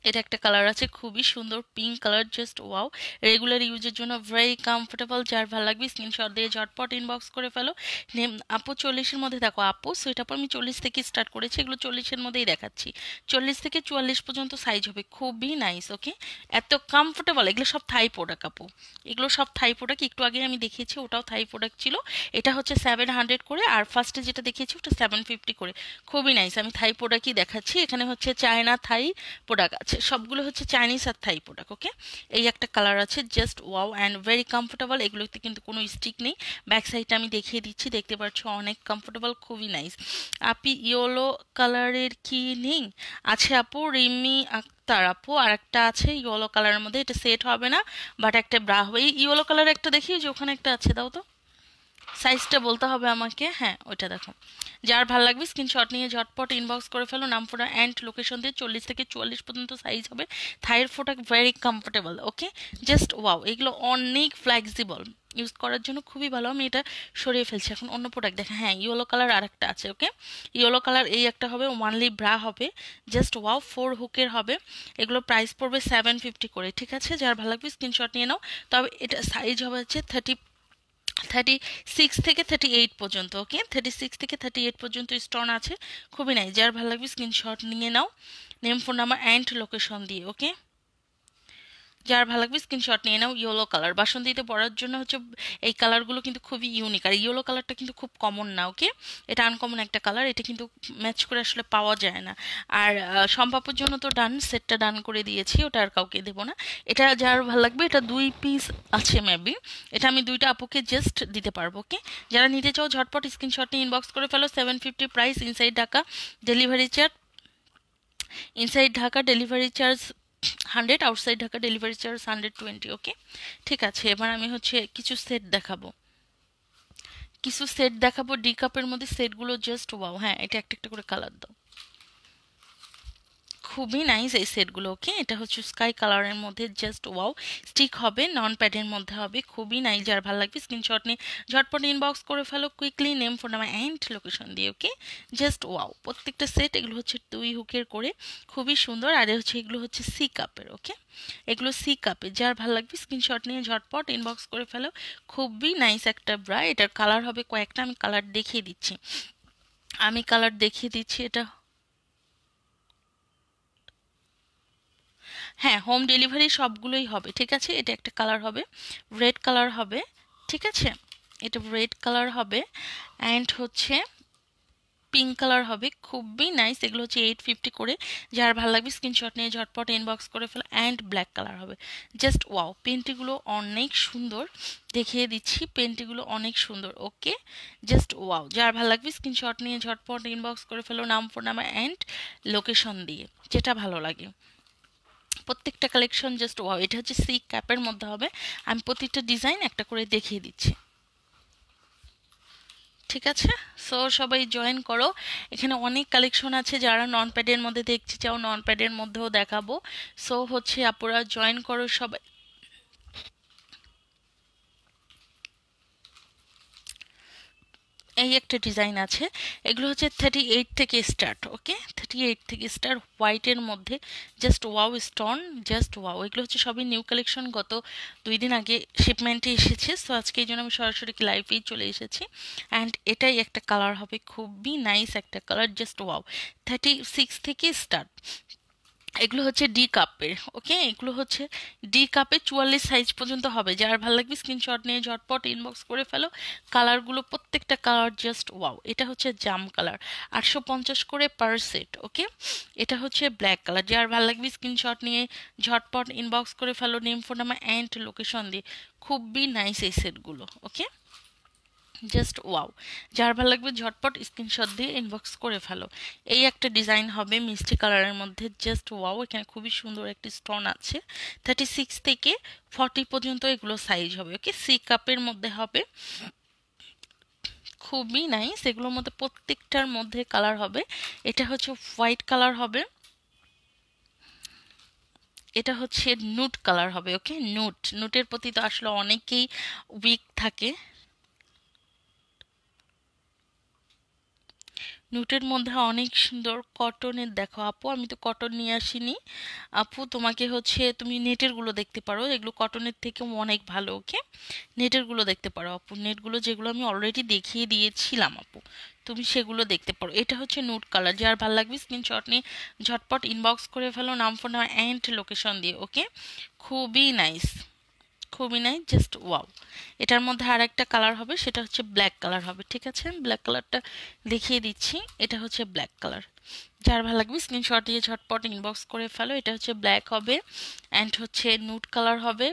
এটা একটা কালার আছে খুবই সুন্দর pink colour just wow regular ইউজের জন্য ভেরি কমফোর্টেবল যার ভালো লাগবে স্ক্রিনশট দিয়ে ঝটপট ইনবক্স করে ফেলো নেম আপু চল্লিশের মধ্যে দেখো আপু সোয়েটার আমি চল্লিশ থেকে স্টার্ট করেছি এগুলো চল্লিশের মধ্যেই দেখাচ্ছি চল্লিশ থেকে চুয়াল্লিশ পর্যন্ত সাইজ হবে খুবই নাইস ওকে এত কমফোর্টেবল এগুলো সব থাই প্রোডাক্ট আপু এগুলো সব থাই প্রোডাক্ট একটু আগে আমি দেখিয়েছি ওটাও থাই প্রোডাক্ট ছিল এটা হচ্ছে সেভেন হান্ড্রেড করে আর ফার্স্টে যেটা দেখিয়েছি ওটা সেভেন ফিফটি করে খুবই নাইস আমি থাই প্রোডাক্টই দেখাচ্ছি এখানে হচ্ছে চায়না থাই প্রোডাক্ট সবগুলো হচ্ছে চাইনিজ আর থাই প্রোডাক্ট ওকে এই একটা কালার আছে just wow and very comfortable এগুলোতে কিন্তু কোনো স্টিক নেই ব্যাক সাইডটা আমি দেখিয়ে দিচ্ছি দেখতে পাচ্ছ অনেক কমফোর্টেবল খুবই নাইস আপি ইয়োলো কালারের কি নেই আছে আপু রিমি আক্তার আপু আর একটা আছে ইয়োলো কালারের মধ্যে এটা সেট হবে না বাট একটা ব্রা হবে এই ইয়েলো কালার একটা দেখি যে ওখানে একটা আছে দাও তো সাইজটা বলতে হবে আমাকে হ্যাঁ ওইটা দেখো যার ভালো লাগবে স্ক্রিনশট নিয়ে ঝটপট ইনবক্স করে ফেলো নাম ফোটা অ্যান্ড লোকেশন দিয়ে চল্লিশ থেকে চুয়াল্লিশ পর্যন্ত সাইজ হবে থাইয়ের ফোটা very comfortable okay just wow এগুলো অনেক ফ্লেক্সিবল ইউজ করার জন্য খুবই ভালো আমি এটা সরিয়ে ফেলছি এখন অন্য প্রোডাক্ট দেখা হ্যাঁ ইয়েলো কালার আর একটা আছে ওকে ইয়েলো কালার এই একটা হবে ওয়ানলি ব্রা হবে জাস্ট ওয়াও ফোর হুকের হবে এগুলো প্রাইস পড়বে সেভেন ফিফটি করে ঠিক আছে যার ভালো লাগবে স্ক্রিনশট নিয়ে নাও তবে এটা সাইজ হবে হচ্ছে থার্টি থার্টি সিক্স থেকে থার্টি এইট পর্যন্ত ওকে থার্টি সিক্স থেকে থার্টি এইট পর্যন্ত স্টোন আছে খুবই নাই যার ভালো লাগবে স্ক্রিনশট নিয়ে নাও name phone number and location দিয়ে ওকে যার ভালো লাগবে স্ক্রিনশট নিয়ে নাও ইয়েলো কালার বাসন্তীতে পরার জন্য হচ্ছে এই কালারগুলো কিন্তু খুবই ইউনিক আর ইয়েলো কালারটা কিন্তু খুব কমন না ওকে এটা আনকমন একটা কালার এটা কিন্তু ম্যাচ করে আসলে পাওয়া যায় না আর সম্ভাব্যর জন্য তো ডান সেটটা ডান করে দিয়েছি ওটা আর কাউকে দেবো না এটা যার ভালো লাগবে এটা দুই পিস আছে মেবি এটা আমি দুইটা আপুকে জাস্ট দিতে পারবো ওকে যারা নিতে চাও ঝটপট স্ক্রিনশট নিয়ে ইনবক্স করে ফেলো seven fifty price inside Dhaka delivery charge inside Dhaka delivery charge hundred outside Dhaka delivery charge hundred twenty okay ঠিক আছে এবার আমি হচ্ছে কিছু সেট দেখাবো কিছু সেট দেখাবো ডি কাপের মধ্যে সেটগুলো জাস্ট ওয়াও হ্যাঁ এটা একটা একটা করে কালার দাও খুবই নাইস এই সেটগুলো ওকে এটা হচ্ছে স্কাই কালারের মধ্যে জাস্ট ওয়াও স্টিক হবে নন প্যাডের মধ্যে হবে খুবই নাইস যার ভালো লাগবে স্ক্রিনশট নিয়ে ঝটপট ইনবক্স করে ফেলো quickly name phone number and location দিয়ে ওকে জাস্ট ওয়াও প্রত্যেকটা সেট এগুলো হচ্ছে দুই হুকের করে খুবই সুন্দর আর হচ্ছে এগুলো হচ্ছে সি কাপের ওকে এগুলো সি কাপে যার ভালো লাগবে স্ক্রিনশট নিয়ে ঝটপট ইনবক্স করে ফেলো খুবই নাইস একটা ব্রা এটার কালার হবে কয়েকটা আমি কালার দেখিয়ে দিচ্ছি আমি কালার দেখিয়ে দিচ্ছি এটা হ্যাঁ হোম ডেলিভারি সবগুলোই হবে ঠিক আছে এটা একটা কালার হবে রেড কালার হবে ঠিক আছে এটা রেড কালার হবে অ্যান্ড হচ্ছে পিঙ্ক কালার হবে খুবই নাইস এগুলো হচ্ছে এইট ফিফটি করে যার ভালো লাগবে স্ক্রিনশট নিয়ে ঝটপট ইনবক্স করে ফেলো অ্যান্ড ব্ল্যাক কালার হবে জাস্ট ওয়াও পেন্টিগুলো অনেক সুন্দর দেখিয়ে দিচ্ছি পেন্টিগুলো অনেক সুন্দর ওকে জাস্ট ওয়াও যার ভালো লাগবে স্ক্রিনশট নিয়ে ঝটপট ইনবক্স করে ফেলো নাম ফোন নাম্বার অ্যান্ড লোকেশন দিয়ে যেটা ভালো লাগে প্রত্যেকটা কালেকশন জাস্ট ওয়াও এটা হচ্ছে সি ক্যাপের মধ্যে হবে আমি প্রতিটা ডিজাইন একটা করে দেখিয়ে দিচ্ছি ঠিক আছে সো সবাই জয়েন করো এখানে অনেক কালেকশন আছে যারা নন প্যাডের মধ্যে দেখছি চাও নন প্যাডের মধ্যেও দেখাবো সো হচ্ছে আপুরা জয়েন করো সবাই এই একটা ডিজাইন আছে এগুলো হচ্ছে থার্টি এইট থেকে স্টার্ট ওকে থার্টি এইট থেকে স্টার্ট হোয়াইটের মধ্যে just wow stone just wow এগুলো হচ্ছে সবই নিউ কালেকশন গত দুই দিন আগে শিপমেন্টে এসেছে সো আজকে এই জন্য আমি সরাসরি লাইভেই চলে এসেছি অ্যান্ড এটাই একটা কালার হবে খুবই নাইস একটা colour just wow thirty six থেকে স্টার্ট এগুলো হচ্ছে ডি কাপের ওকে এগুলো হচ্ছে ডি কাপে চুয়াল্লিশ সাইজ পর্যন্ত হবে যার ভালো লাগবে স্ক্রিনশট নিয়ে ঝটপট ইনবক্স করে ফেলো কালারগুলো প্রত্যেকটা কালার জাস্ট ওয়াও এটা হচ্ছে জাম কালার আটশো পঞ্চাশ করে পার সেট ওকে এটা হচ্ছে ব্ল্যাক কালার যার ভালো লাগবে স্ক্রিনশট নিয়ে ঝটপট ইনবক্স করে ফেলো name phone number and location দিয়ে খুবই নাইস এই সেটগুলো ওকে জাস্ট ওয়াও যার ভালো লাগবে ঝটপট স্ক্রিনশট দিয়ে ইনবক্স করে ফেলো এই একটা ডিজাইন হবে মিষ্টি কালারের মধ্যে জাস্ট ওয়াও এখানে খুবই সুন্দর একটি স্টোন আছে থার্টি সিক্স থেকে ফর্টি পর্যন্ত এগুলো সাইজ হবে ওকে সি কাপের মধ্যে হবে খুবই নাইস এগুলোর মধ্যে প্রত্যেকটার মধ্যে কালার হবে এটা হচ্ছে হোয়াইট কালার হবে এটা হচ্ছে নুট কালার হবে ওকে নুট নুটের প্রতি তো আসলে অনেকেই উইক থাকে নুটের মধ্যে অনেক সুন্দর কটনের দেখো আপু আমি তো কটন নিয়ে আসিনি আপু তোমাকে হচ্ছে তুমি নেটেরগুলো দেখতে পারো এগুলো কটনের থেকে অনেক ভালো ওকে নেটেরগুলো দেখতে পারো আপু নেটগুলো যেগুলো আমি অলরেডি দেখিয়ে দিয়েছিলাম আপু তুমি সেগুলো দেখতে পারো এটা হচ্ছে নুট কালার যার ভালো লাগবে স্ক্রিনশট নিয়ে ঝটপট ইনবক্স করে ফেলো নাম ফোন অ্যান্ড লোকেশন দিয়ে ওকে খুবই নাইস খুবই নাই জাস্ট ওয়াও এটার মধ্যে আর একটা কালার হবে সেটা হচ্ছে ব্ল্যাক কালার হবে ঠিক আছে ব্ল্যাক কালারটা দেখিয়ে দিচ্ছি এটা হচ্ছে ব্ল্যাক কালার যার ভালো লাগবে স্ক্রিনশট দিয়ে ঝটপট ইনবক্স করে ফেলো এটা হচ্ছে ব্ল্যাক হবে অ্যান্ড হচ্ছে নুট কালার হবে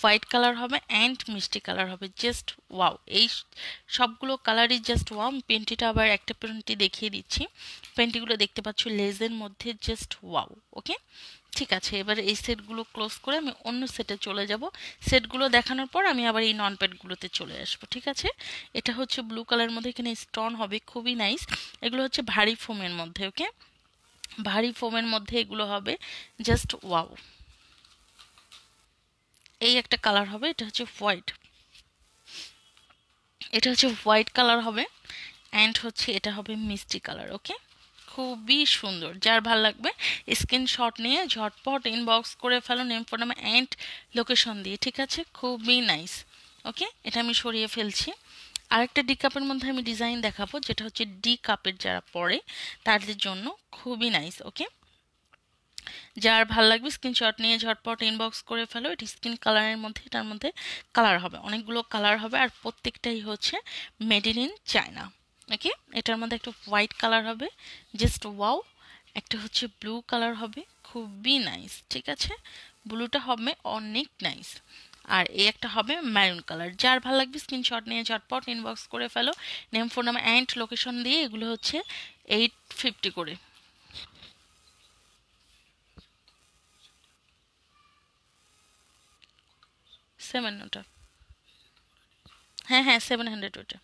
হোয়াইট কালার হবে অ্যান্ড মিষ্টি কালার হবে জাস্ট ওয়াও এই সবগুলো কালারই জাস্ট ওয়াও পেন্টিটা আবার একটা পেন্টি দেখিয়ে দিচ্ছি পেন্টিগুলো দেখতে পাচ্ছ লেজের মধ্যে জাস্ট ওয়াও ওকে ঠিক আছে এবার এই সেটগুলো ক্লোজ করে আমি অন্য সেটে চলে যাব সেটগুলো দেখানোর পর আমি আবার এই নন প্যাডগুলোতে চলে আসবো ঠিক আছে এটা হচ্ছে ব্লু কালার মধ্যে এখানে স্টোন হবে খুবই নাইস এগুলো হচ্ছে ভারী ফোমের মধ্যে ওকে ভারী ফোমের মধ্যে এগুলো হবে জাস্ট ওয়াও এই একটা কালার হবে এটা হচ্ছে হোয়াইট এটা হচ্ছে হোয়াইট কালার হবে অ্যান্ড হচ্ছে এটা হবে মিষ্টি কালার ওকে খুবই সুন্দর যার ভাল লাগবে স্ক্রিনশট নিয়ে ঝটপট ইনবক্স করে ফেলুন ইনফো নামে অ্যান্ড লোকেশন দিয়ে ঠিক আছে খুবই নাইস ওকে এটা আমি সরিয়ে ফেলছি আরেকটা ডি কাপের মধ্যে আমি ডিজাইন দেখাবো যেটা হচ্ছে ডি কাপের যারা পরে তাদের জন্য খুবই নাইস ওকে যার ভাল লাগবে স্ক্রিনশট নিয়ে ঝটপট ইনবক্স করে ফেলো এটি স্কিন কালারের মধ্যে এটার মধ্যে কালার হবে অনেকগুলো কালার হবে আর প্রত্যেকটাই হচ্ছে মেড ইন চায়না ওকে এটার মধ্যে একটু হোয়াইট কালার হবে জাস্ট ওয়াও একটা হচ্ছে ব্লু কালার হবে খুবই নাইস ঠিক আছে ব্লুটা হবে অনেক নাইস আর এই একটা হবে ম্যারুন কালার যার ভালো লাগবে স্ক্রিনশট নিয়ে ঝটপট ইনবক্স করে ফেলো নেম ফোন নাম অ্যান্ড লোকেশন দিয়ে এগুলো হচ্ছে এইট ফিফটি করে সেভেন ওটা হ্যাঁ হ্যাঁ সেভেন হান্ড্রেড ওটা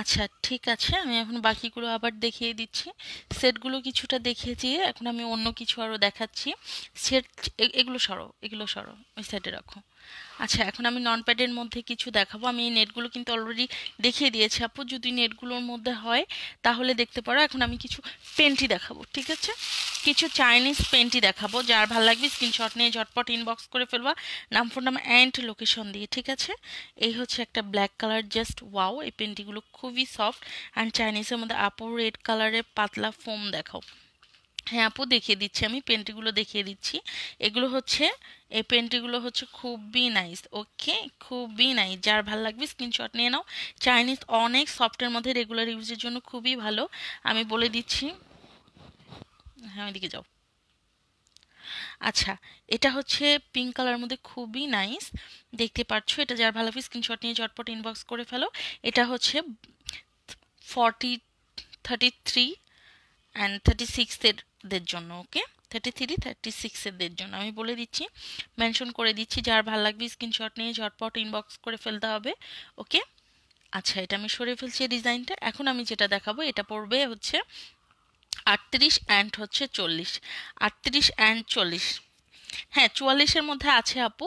আচ্ছা ঠিক আছে আমি এখন বাকিগুলো আবার দেখিয়ে দিচ্ছি সেটগুলো কিছুটা দেখিয়েছি এখন আমি অন্য কিছু আরও দেখাচ্ছি সেট এগুলো সরো এগুলো সরো ওই সাইডে রাখো আচ্ছা এখন আমি নন প্যাডের মধ্যে কিছু দেখাবো আমি এই নেটগুলো কিন্তু অলরেডি দেখিয়ে দিয়েছি আপু যদি নেটগুলোর মধ্যে হয় তাহলে দেখতে পারো এখন আমি কিছু পেন্টি দেখাবো ঠিক আছে কিছু চাইনিজ পেন্টি দেখাবো যার ভালো লাগবে স্ক্রিনশট নিয়ে ঝটপট ইনবক্স করে ফেলবা নাম ফোন নাম অ্যান্ড লোকেশন দিয়ে ঠিক আছে এই হচ্ছে একটা ব্ল্যাক কালার জাস্ট ওয়াও এই পেন্টিগুলো খুবই সফট অ্যান্ড চাইনিজের মধ্যে আপু রেড কালারের পাতলা ফোম দেখাও হ্যাঁ আপু দেখিয়ে দিচ্ছি আমি পেন্টিগুলো দেখিয়ে দিচ্ছি এগুলো হচ্ছে এই পেন্টিগুলো হচ্ছে খুবই নাইস ওকে খুবই নাইস যার ভালো লাগবে স্ক্রিনশট নিয়ে নাও চাইনিজ অনেক সফটের মধ্যে রেগুলার ইউজের জন্য খুবই ভালো আমি বলে দিচ্ছি হ্যাঁ ওইদিকে যাও আচ্ছা এটা হচ্ছে পিঙ্ক কালার মধ্যে খুবই নাইস দেখতে পাচ্ছ এটা যার ভালো লাগবে স্ক্রিনশট নিয়ে ঝটপট ইনবক্স করে ফেলো এটা হচ্ছে forty thirty three and thirty সিক্সেরদের জন্য ওকে থার্টি থ্রি থার্টি সিক্সেরদের জন্য আমি বলে দিচ্ছি মেনশন করে দিচ্ছি যার ভালো লাগবে স্ক্রিনশট নিয়ে ঝটপট ইনবক্স করে ফেলতে হবে ওকে আচ্ছা এটা আমি সরে ফেলছি ডিজাইনটা এখন আমি যেটা দেখাবো এটা পড়বে হচ্ছে আটত্রিশ অ্যান্ড হচ্ছে চল্লিশ আটত্রিশ অ্যান্ড চল্লিশ হ্যাঁ চুয়াল্লিশের মধ্যে আছে আপু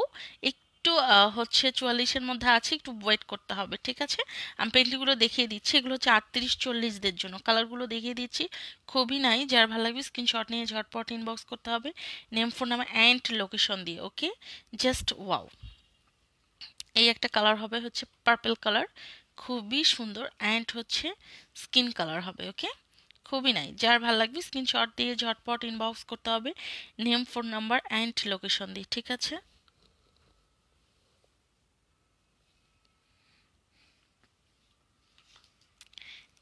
এক একটু হচ্ছে চুয়াল্লিশের মধ্যে আছে একটু ওয়েট করতে হবে ঠিক আছে আমি পেন্টিংগুলো দেখিয়ে দিচ্ছি এগুলো হচ্ছে আটত্রিশ চল্লিশদের জন্য কালারগুলো দেখিয়ে দিচ্ছি খুবই নাই যার ভালো লাগবে স্ক্রিনশট নিয়ে ঝটপট ইনবক্স করতে হবে name phone number and location দিয়ে ওকে জাস্ট ওয়াও এই একটা কালার হবে হচ্ছে পার্পেল কালার খুবই সুন্দর অ্যান্ড হচ্ছে স্কিন কালার হবে ওকে খুবই নাই যার ভালো লাগবে স্ক্রিনশট দিয়ে ঝটপট ইনবক্স করতে হবে name phone number and location দিয়ে ঠিক আছে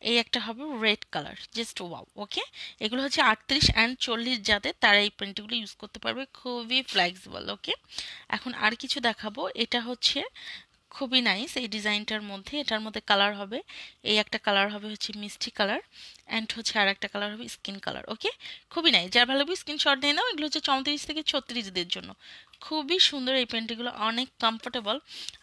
এই একটা হবে red colour just wow okay এগুলো হচ্ছে আটত্রিশ অ্যান্ড চল্লিশ যাদের তারা এই প্যান্টগুলো ইউজ করতে পারবে খুবই ফ্লেক্সিবল ওকে এখন আর কিছু দেখাবো এটা হচ্ছে খুবই নাইস এই ডিজাইনটার মধ্যে এটার মধ্যে কালার হবে এই একটা কালার হবে হচ্ছে মিষ্টি কালার অ্যান্ড হচ্ছে আর একটা কালার হবে স্কিন কালার ওকে খুবই নাইস যার ভালো স্ক্রিনশট নিয়ে নাও এগুলো হচ্ছে চৌত্রিশ থেকে ছত্রিশদের জন্য খুবই সুন্দর এই প্যান্টিগুলো অনেক কমফোর্টেবল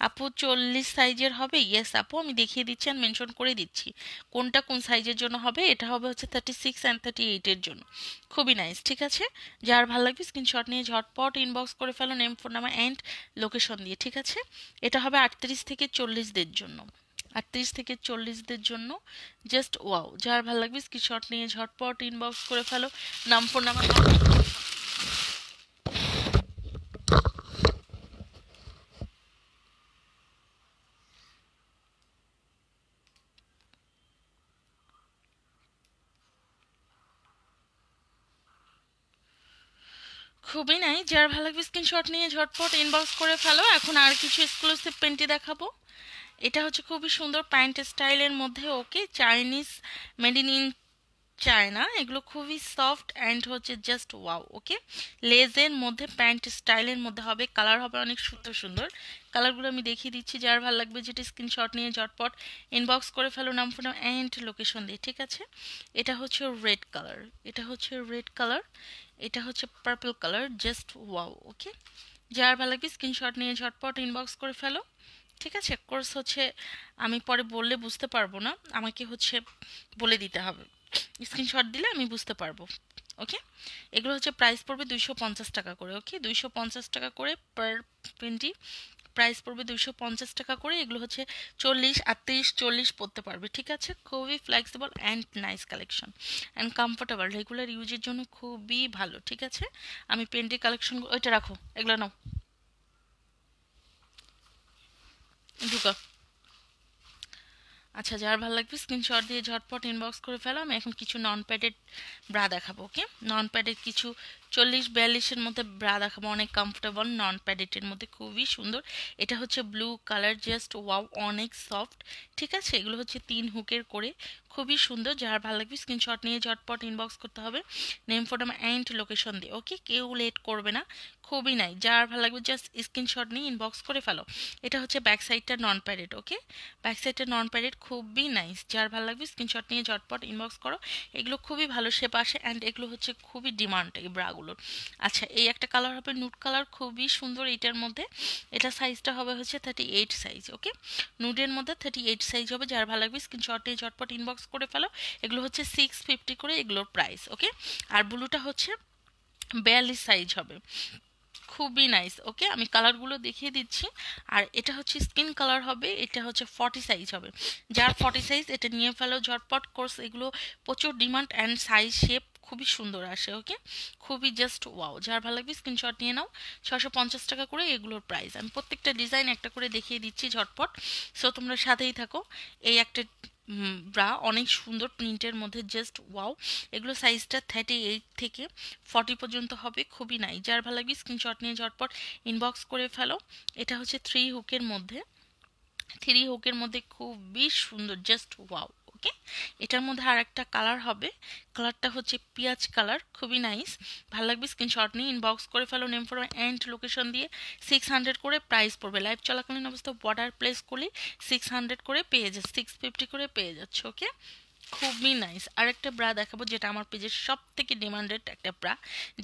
আপু চল্লিশ সাইজের হবে ইয়েস আপু আমি দেখিয়ে দিচ্ছি আর মেনশন করে দিচ্ছি কোনটা কোন সাইজের জন্য হবে এটা হবে হচ্ছে থার্টি সিক্স অ্যান্ড থার্টি এইটের জন্য খুবই নাইস ঠিক আছে যার ভালো লাগবে স্ক্রিনশট নিয়ে ঝটপট ইনবক্স করে ফেলো name phone number and location দিয়ে ঠিক আছে এটা হবে আটত্রিশ থেকে চল্লিশদের জন্য আটত্রিশ থেকে চল্লিশদের জন্য জাস্ট ওয়াও যার ভালো লাগবে স্ক্রিনশট নিয়ে ঝটপট ইনবক্স করে ফেলো নাম ফোন নাম্বার খুবই নাই যার ভালো লাগবে স্ক্রিনশট নিয়ে ঝটপট ইনবক্স করে ফেলো এখন আর কিছু এক্সক্লুসিভ প্যান্টি দেখাবো এটা হচ্ছে খুবই সুন্দর প্যান্ট স্টাইলের মধ্যে ওকে চাইনিজ মেড ইন চায় না এগুলো খুবই সফট অ্যান্ড হচ্ছে জাস্ট ওয়াও ওকে লেজের মধ্যে প্যান্ট স্টাইলের মধ্যে হবে কালার হবে অনেক সুন্দর সুন্দর কালারগুলো আমি দেখিয়ে দিচ্ছি যার ভালো লাগবে যেটা স্ক্রিনশট নিয়ে ঝটপট ইনবক্স করে ফেলো নাম ফোন অ্যান্ড লোকেশন দিয়ে ঠিক আছে এটা হচ্ছে রেড কালার এটা হচ্ছে রেড কালার এটা হচ্ছে purple colour just wow okay যার ভালো লাগবে স্ক্রিনশট নিয়ে ঝটপট ইনবক্স করে ফেলো ঠিক আছে কোর্স হচ্ছে আমি পরে বললে বুঝতে পারবো না আমাকে হচ্ছে বলে দিতে হবে স্ক্রিনশট দিলে আমি বুঝতে পারবো ওকে এগুলো হচ্ছে প্রাইস পড়বে দুইশো পঞ্চাশ টাকা করে ওকে দুইশো পঞ্চাশ টাকা করে পার পেন্টি প্রাইস পড়বে দুইশো পঞ্চাশ টাকা করে এগুলো হচ্ছে চল্লিশ আটত্রিশ চল্লিশ পড়তে পারবে ঠিক আছে খুবই flexible and nice collection and comfortable regular ইউজের জন্য খুবই ভালো ঠিক আছে আমি পেনটির কালেকশন ওইটা রাখো এগুলো নাও ঢুকা আচ্ছা যার ভালো লাগবে স্ক্রিনশট দিয়ে ঝটপট ইনবক্স করে ফেলো আমি এখন কিছু নন প্যাডেড ব্রা দেখাবো ওকে নন প্যাডেড কিছু চল্লিশ বিয়াল্লিশের মধ্যে ব্রা দেখাবো অনেক কমফোর্টেবল নন প্যাডেটের মধ্যে খুবই সুন্দর এটা হচ্ছে ব্লু কালার জাস্ট ওয়াও অনেক সফট ঠিক আছে এগুলো হচ্ছে তিন হুকের করে খুবই সুন্দর যার ভালো লাগবে স্ক্রিনশট নিয়ে ঝটপট ইনবক্স করতে হবে নেম ফোটাম অ্যান্ড লোকেশন দিয়ে ওকে কেউ লেট করবে না খুবই নাই যার ভালো লাগবে জাস্ট স্ক্রিনশট নিয়ে ইনবক্স করে ফেলো এটা হচ্ছে ব্যাক সাইডটা নন প্যারেড ওকে ব্যাক সাইডটা নন প্যারেড খুবই নাইস যার ভালো লাগবে স্ক্রিনশট নিয়ে ঝটপট ইনবক্স করো এগুলো খুবই ভালো শেপ আসে অ্যান্ড এগুলো হচ্ছে খুবই ডিমান্ড এই ব্রাগুলো কালারগুলোর আচ্ছা এই একটা কালার হবে নুট কালার খুবই সুন্দর এইটার মধ্যে এটা সাইজটা হবে হচ্ছে থার্টি এইট সাইজ ওকে নুডের মধ্যে থার্টি এইট সাইজ হবে যার ভালো লাগবে স্ক্রিনশটে ঝটপট ইনবক্স করে ফেলো এগুলো হচ্ছে সিক্স ফিফটি করে এগুলোর প্রাইস ওকে আর ব্লুটা হচ্ছে বিয়াল্লিশ সাইজ হবে খুবই নাইস ওকে আমি কালারগুলো দেখিয়ে দিচ্ছি আর এটা হচ্ছে স্কিন কালার হবে এটা হচ্ছে ফর্টি সাইজ হবে যার ফর্টি সাইজ এটা নিয়ে ফেলো ঝটপট কোর্স এগুলো প্রচুর ডিমান্ড অ্যান্ড সাইজ শেপ খুবই সুন্দর আসে ওকে খুবই জাস্ট ওয়াও যার ভালো লাগবে স্ক্রিনশট নিয়ে নাও ছশো পঞ্চাশ টাকা করে এগুলোর প্রাইস আমি প্রত্যেকটা ডিজাইন একটা করে দেখিয়ে দিচ্ছি ঝটপট সো তোমরা সাথেই থাকো এই একটা ব্রা অনেক সুন্দর প্রিন্টের মধ্যে জাস্ট ওয়াও এগুলো সাইজটা থার্টি এইট থেকে ফর্টি পর্যন্ত হবে খুবই নাই যার ভালো লাগবে স্ক্রিনশট নিয়ে ঝটপট ইনবক্স করে ফেলো এটা হচ্ছে থ্রি হুকের মধ্যে থ্রি হুকের মধ্যে খুবই সুন্দর জাস্ট ওয়াও থাকে এটার মধ্যে আর একটা কালার হবে কালারটা হচ্ছে পিঁয়াজ কালার খুবই নাইস ভালো লাগবে স্ক্রিনশট নিয়ে ইনবক্স করে ফেলো নেম ফর অ্যান্ড লোকেশন দিয়ে সিক্স হান্ড্রেড করে প্রাইস পড়বে লাইভ চলাকালীন অবস্থা বর্ডার প্লেস করলে সিক্স হান্ড্রেড করে পেয়ে যাচ্ছে সিক্স ফিফটি করে পেয়ে যাচ্ছে ওকে খুবই নাইস আরেকটা ব্রা দেখাবো যেটা আমার পেজের সব থেকে ডিমান্ডেড একটা ব্রা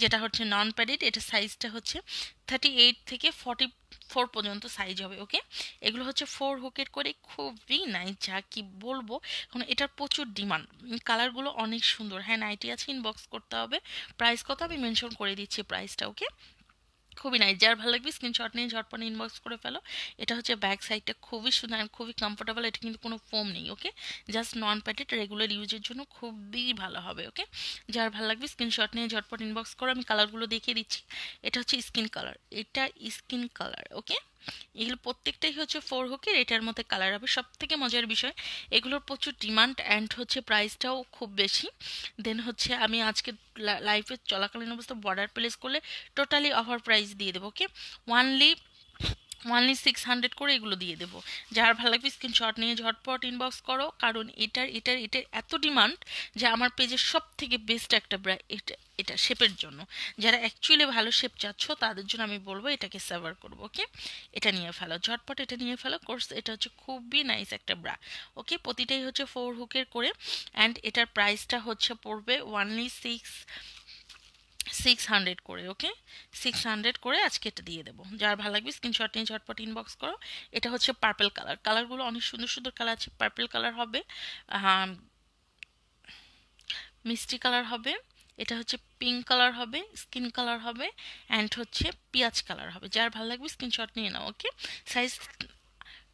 যেটা হচ্ছে নন প্যাডেড এটা সাইজটা হচ্ছে থার্টি এইট থেকে ফর্টি ফোর পর্যন্ত সাইজ হবে ওকে এগুলো হচ্ছে ফোর হুকের করে খুবই নাইস যা কি বলবো এখন এটার প্রচুর ডিমান্ড কালারগুলো অনেক সুন্দর হ্যাঁ নাইটি আছে ইনবক্স করতে হবে প্রাইস কত আমি মেনশন করে দিচ্ছি প্রাইসটা ওকে খুবই নাই যার ভালো লাগবে স্ক্রিনশট নিয়ে ঝটপট ইনবক্স করে ফেলো এটা হচ্ছে ব্যাক সাইডটা খুবই সুন্দর অ্যান্ড খুবই কমফোর্টেবল এটা কিন্তু কোনো ফোম নেই ওকে জাস্ট নন প্যাটেড রেগুলার ইউজের জন্য খুবই ভালো হবে ওকে যার ভালো লাগবে স্ক্রিনশট নিয়ে ঝটপট ইনবক্স করো আমি কালারগুলো দেখিয়ে দিচ্ছি এটা হচ্ছে স্কিন কালার এটা স্কিন কালার ওকে এগুলো প্রত্যেকটাই হচ্ছে ফোর হুকের এটার মধ্যে কালার হবে সব থেকে মজার বিষয় এগুলোর প্রচুর ডিমান্ড অ্যান্ড হচ্ছে প্রাইসটাও খুব বেশি দেন হচ্ছে আমি আজকে লাইফে চলাকালীন অবস্থা বর্ডার প্লেস করলে টোটালি অফার প্রাইস দিয়ে দেবো okay only only six hundred করে এগুলো দিয়ে দেবো যার ভালো লাগবে স্ক্রিনশট নিয়ে ঝটপট ইনবক্স করো কারণ এটার এটার এটার এত ডিমান্ড যে আমার পেজের সব থেকে বেস্ট একটা ব্রা এটা এটা শেপের জন্য যারা অ্যাকচুয়ালি ভালো শেপ চাচ্ছ তাদের জন্য আমি বলবো এটাকে সার্ভার করবো ওকে এটা নিয়ে ফেলো ঝটপট এটা নিয়ে ফেলো কোর্স এটা হচ্ছে খুবই নাইস একটা ব্রা ওকে প্রতিটাই হচ্ছে ফোর হুকের করে অ্যান্ড এটার প্রাইসটা হচ্ছে পড়বে ওয়ানলি সিক্স সিক্স হান্ড্রেড করে ওকে সিক্স হান্ড্রেড করে আজকে এটা দিয়ে দেবো যার ভালো লাগবে স্ক্রিনশট নিয়ে ঝটপট ইনবক্স করো এটা হচ্ছে পার্পেল কালার কালারগুলো অনেক সুন্দর সুন্দর কালার আছে পার্পেল কালার হবে মিষ্টি কালার হবে এটা হচ্ছে পিঙ্ক কালার হবে স্কিন কালার হবে অ্যান্ড হচ্ছে পিঁয়াজ কালার হবে যার ভালো লাগবে স্ক্রিনশট নিয়ে নাও ওকে সাইজ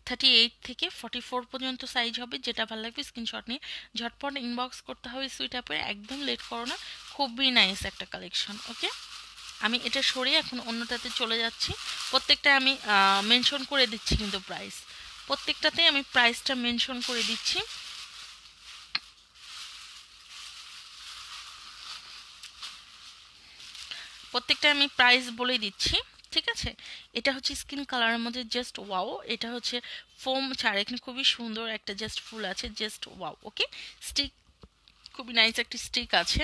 থার্টি এইট থেকে ফর্টি ফোর পর্যন্ত সাইজ হবে যেটা ভালো লাগবে স্ক্রিনশট নিয়ে ঝটপট ইনবক্স করতে হবে সুইট অ্যাপে একদম লেট করো না খুবই নাইস একটা কালেকশন ওকে আমি এটা সরিয়ে এখন অন্যটাতে চলে যাচ্ছি প্রত্যেকটা আমি মেনশন করে দিচ্ছি কিন্তু প্রাইস প্রত্যেকটাতে আমি প্রাইসটা মেনশন করে দিচ্ছি প্রত্যেকটা আমি প্রাইস বলে দিচ্ছি ঠিক আছে এটা হচ্ছে স্কিন কালারের মধ্যে জাস্ট ওয়াও এটা হচ্ছে ফোম ছাড়া এখানে খুবই সুন্দর একটা জাস্ট ফুল আছে জাস্ট ওয়াও ওকে স্টিক খুবই নাইস একটি স্টিক আছে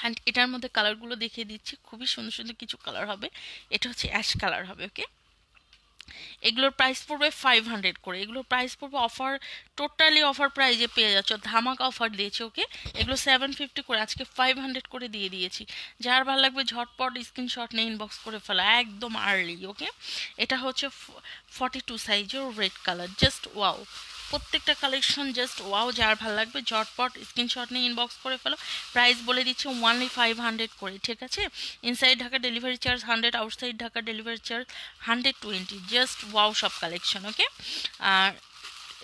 অ্যান্ড এটার মধ্যে কালারগুলো দেখিয়ে দিচ্ছি খুবই সুন্দর সুন্দর কিছু কালার হবে এটা হচ্ছে অ্যাশ কালার হবে ওকে এগুলোর প্রাইস পড়বে ফাইভ হান্ড্রেড করে এগুলোর প্রাইস পড়বে অফার টোটালি অফার প্রাইজে পেয়ে যাচ্ছ ধামাকা অফার দিয়েছে ওকে এগুলো সেভেন ফিফটি করে আজকে ফাইভ হান্ড্রেড করে দিয়ে দিয়েছি যার ভালো লাগবে ঝটপট স্ক্রিনশট নিয়ে ইনবক্স করে ফেলা একদম আর্লি ওকে এটা হচ্ছে ফর্টি টু সাইজের রেড কালার জাস্ট ওয়াও প্রত্যেকটা কালেকশন জাস্ট ওয়াও যার ভালো লাগবে ঝটপট স্ক্রিনশট নিয়ে ইনবক্স করে ফেলো প্রাইস বলে দিচ্ছে ওয়ানলি ফাইভ হান্ড্রেড করে ঠিক আছে inside Dhaka delivery charge hundred outside Dhaka delivery charge hundred twenty just wow সব কালেকশন ওকে আর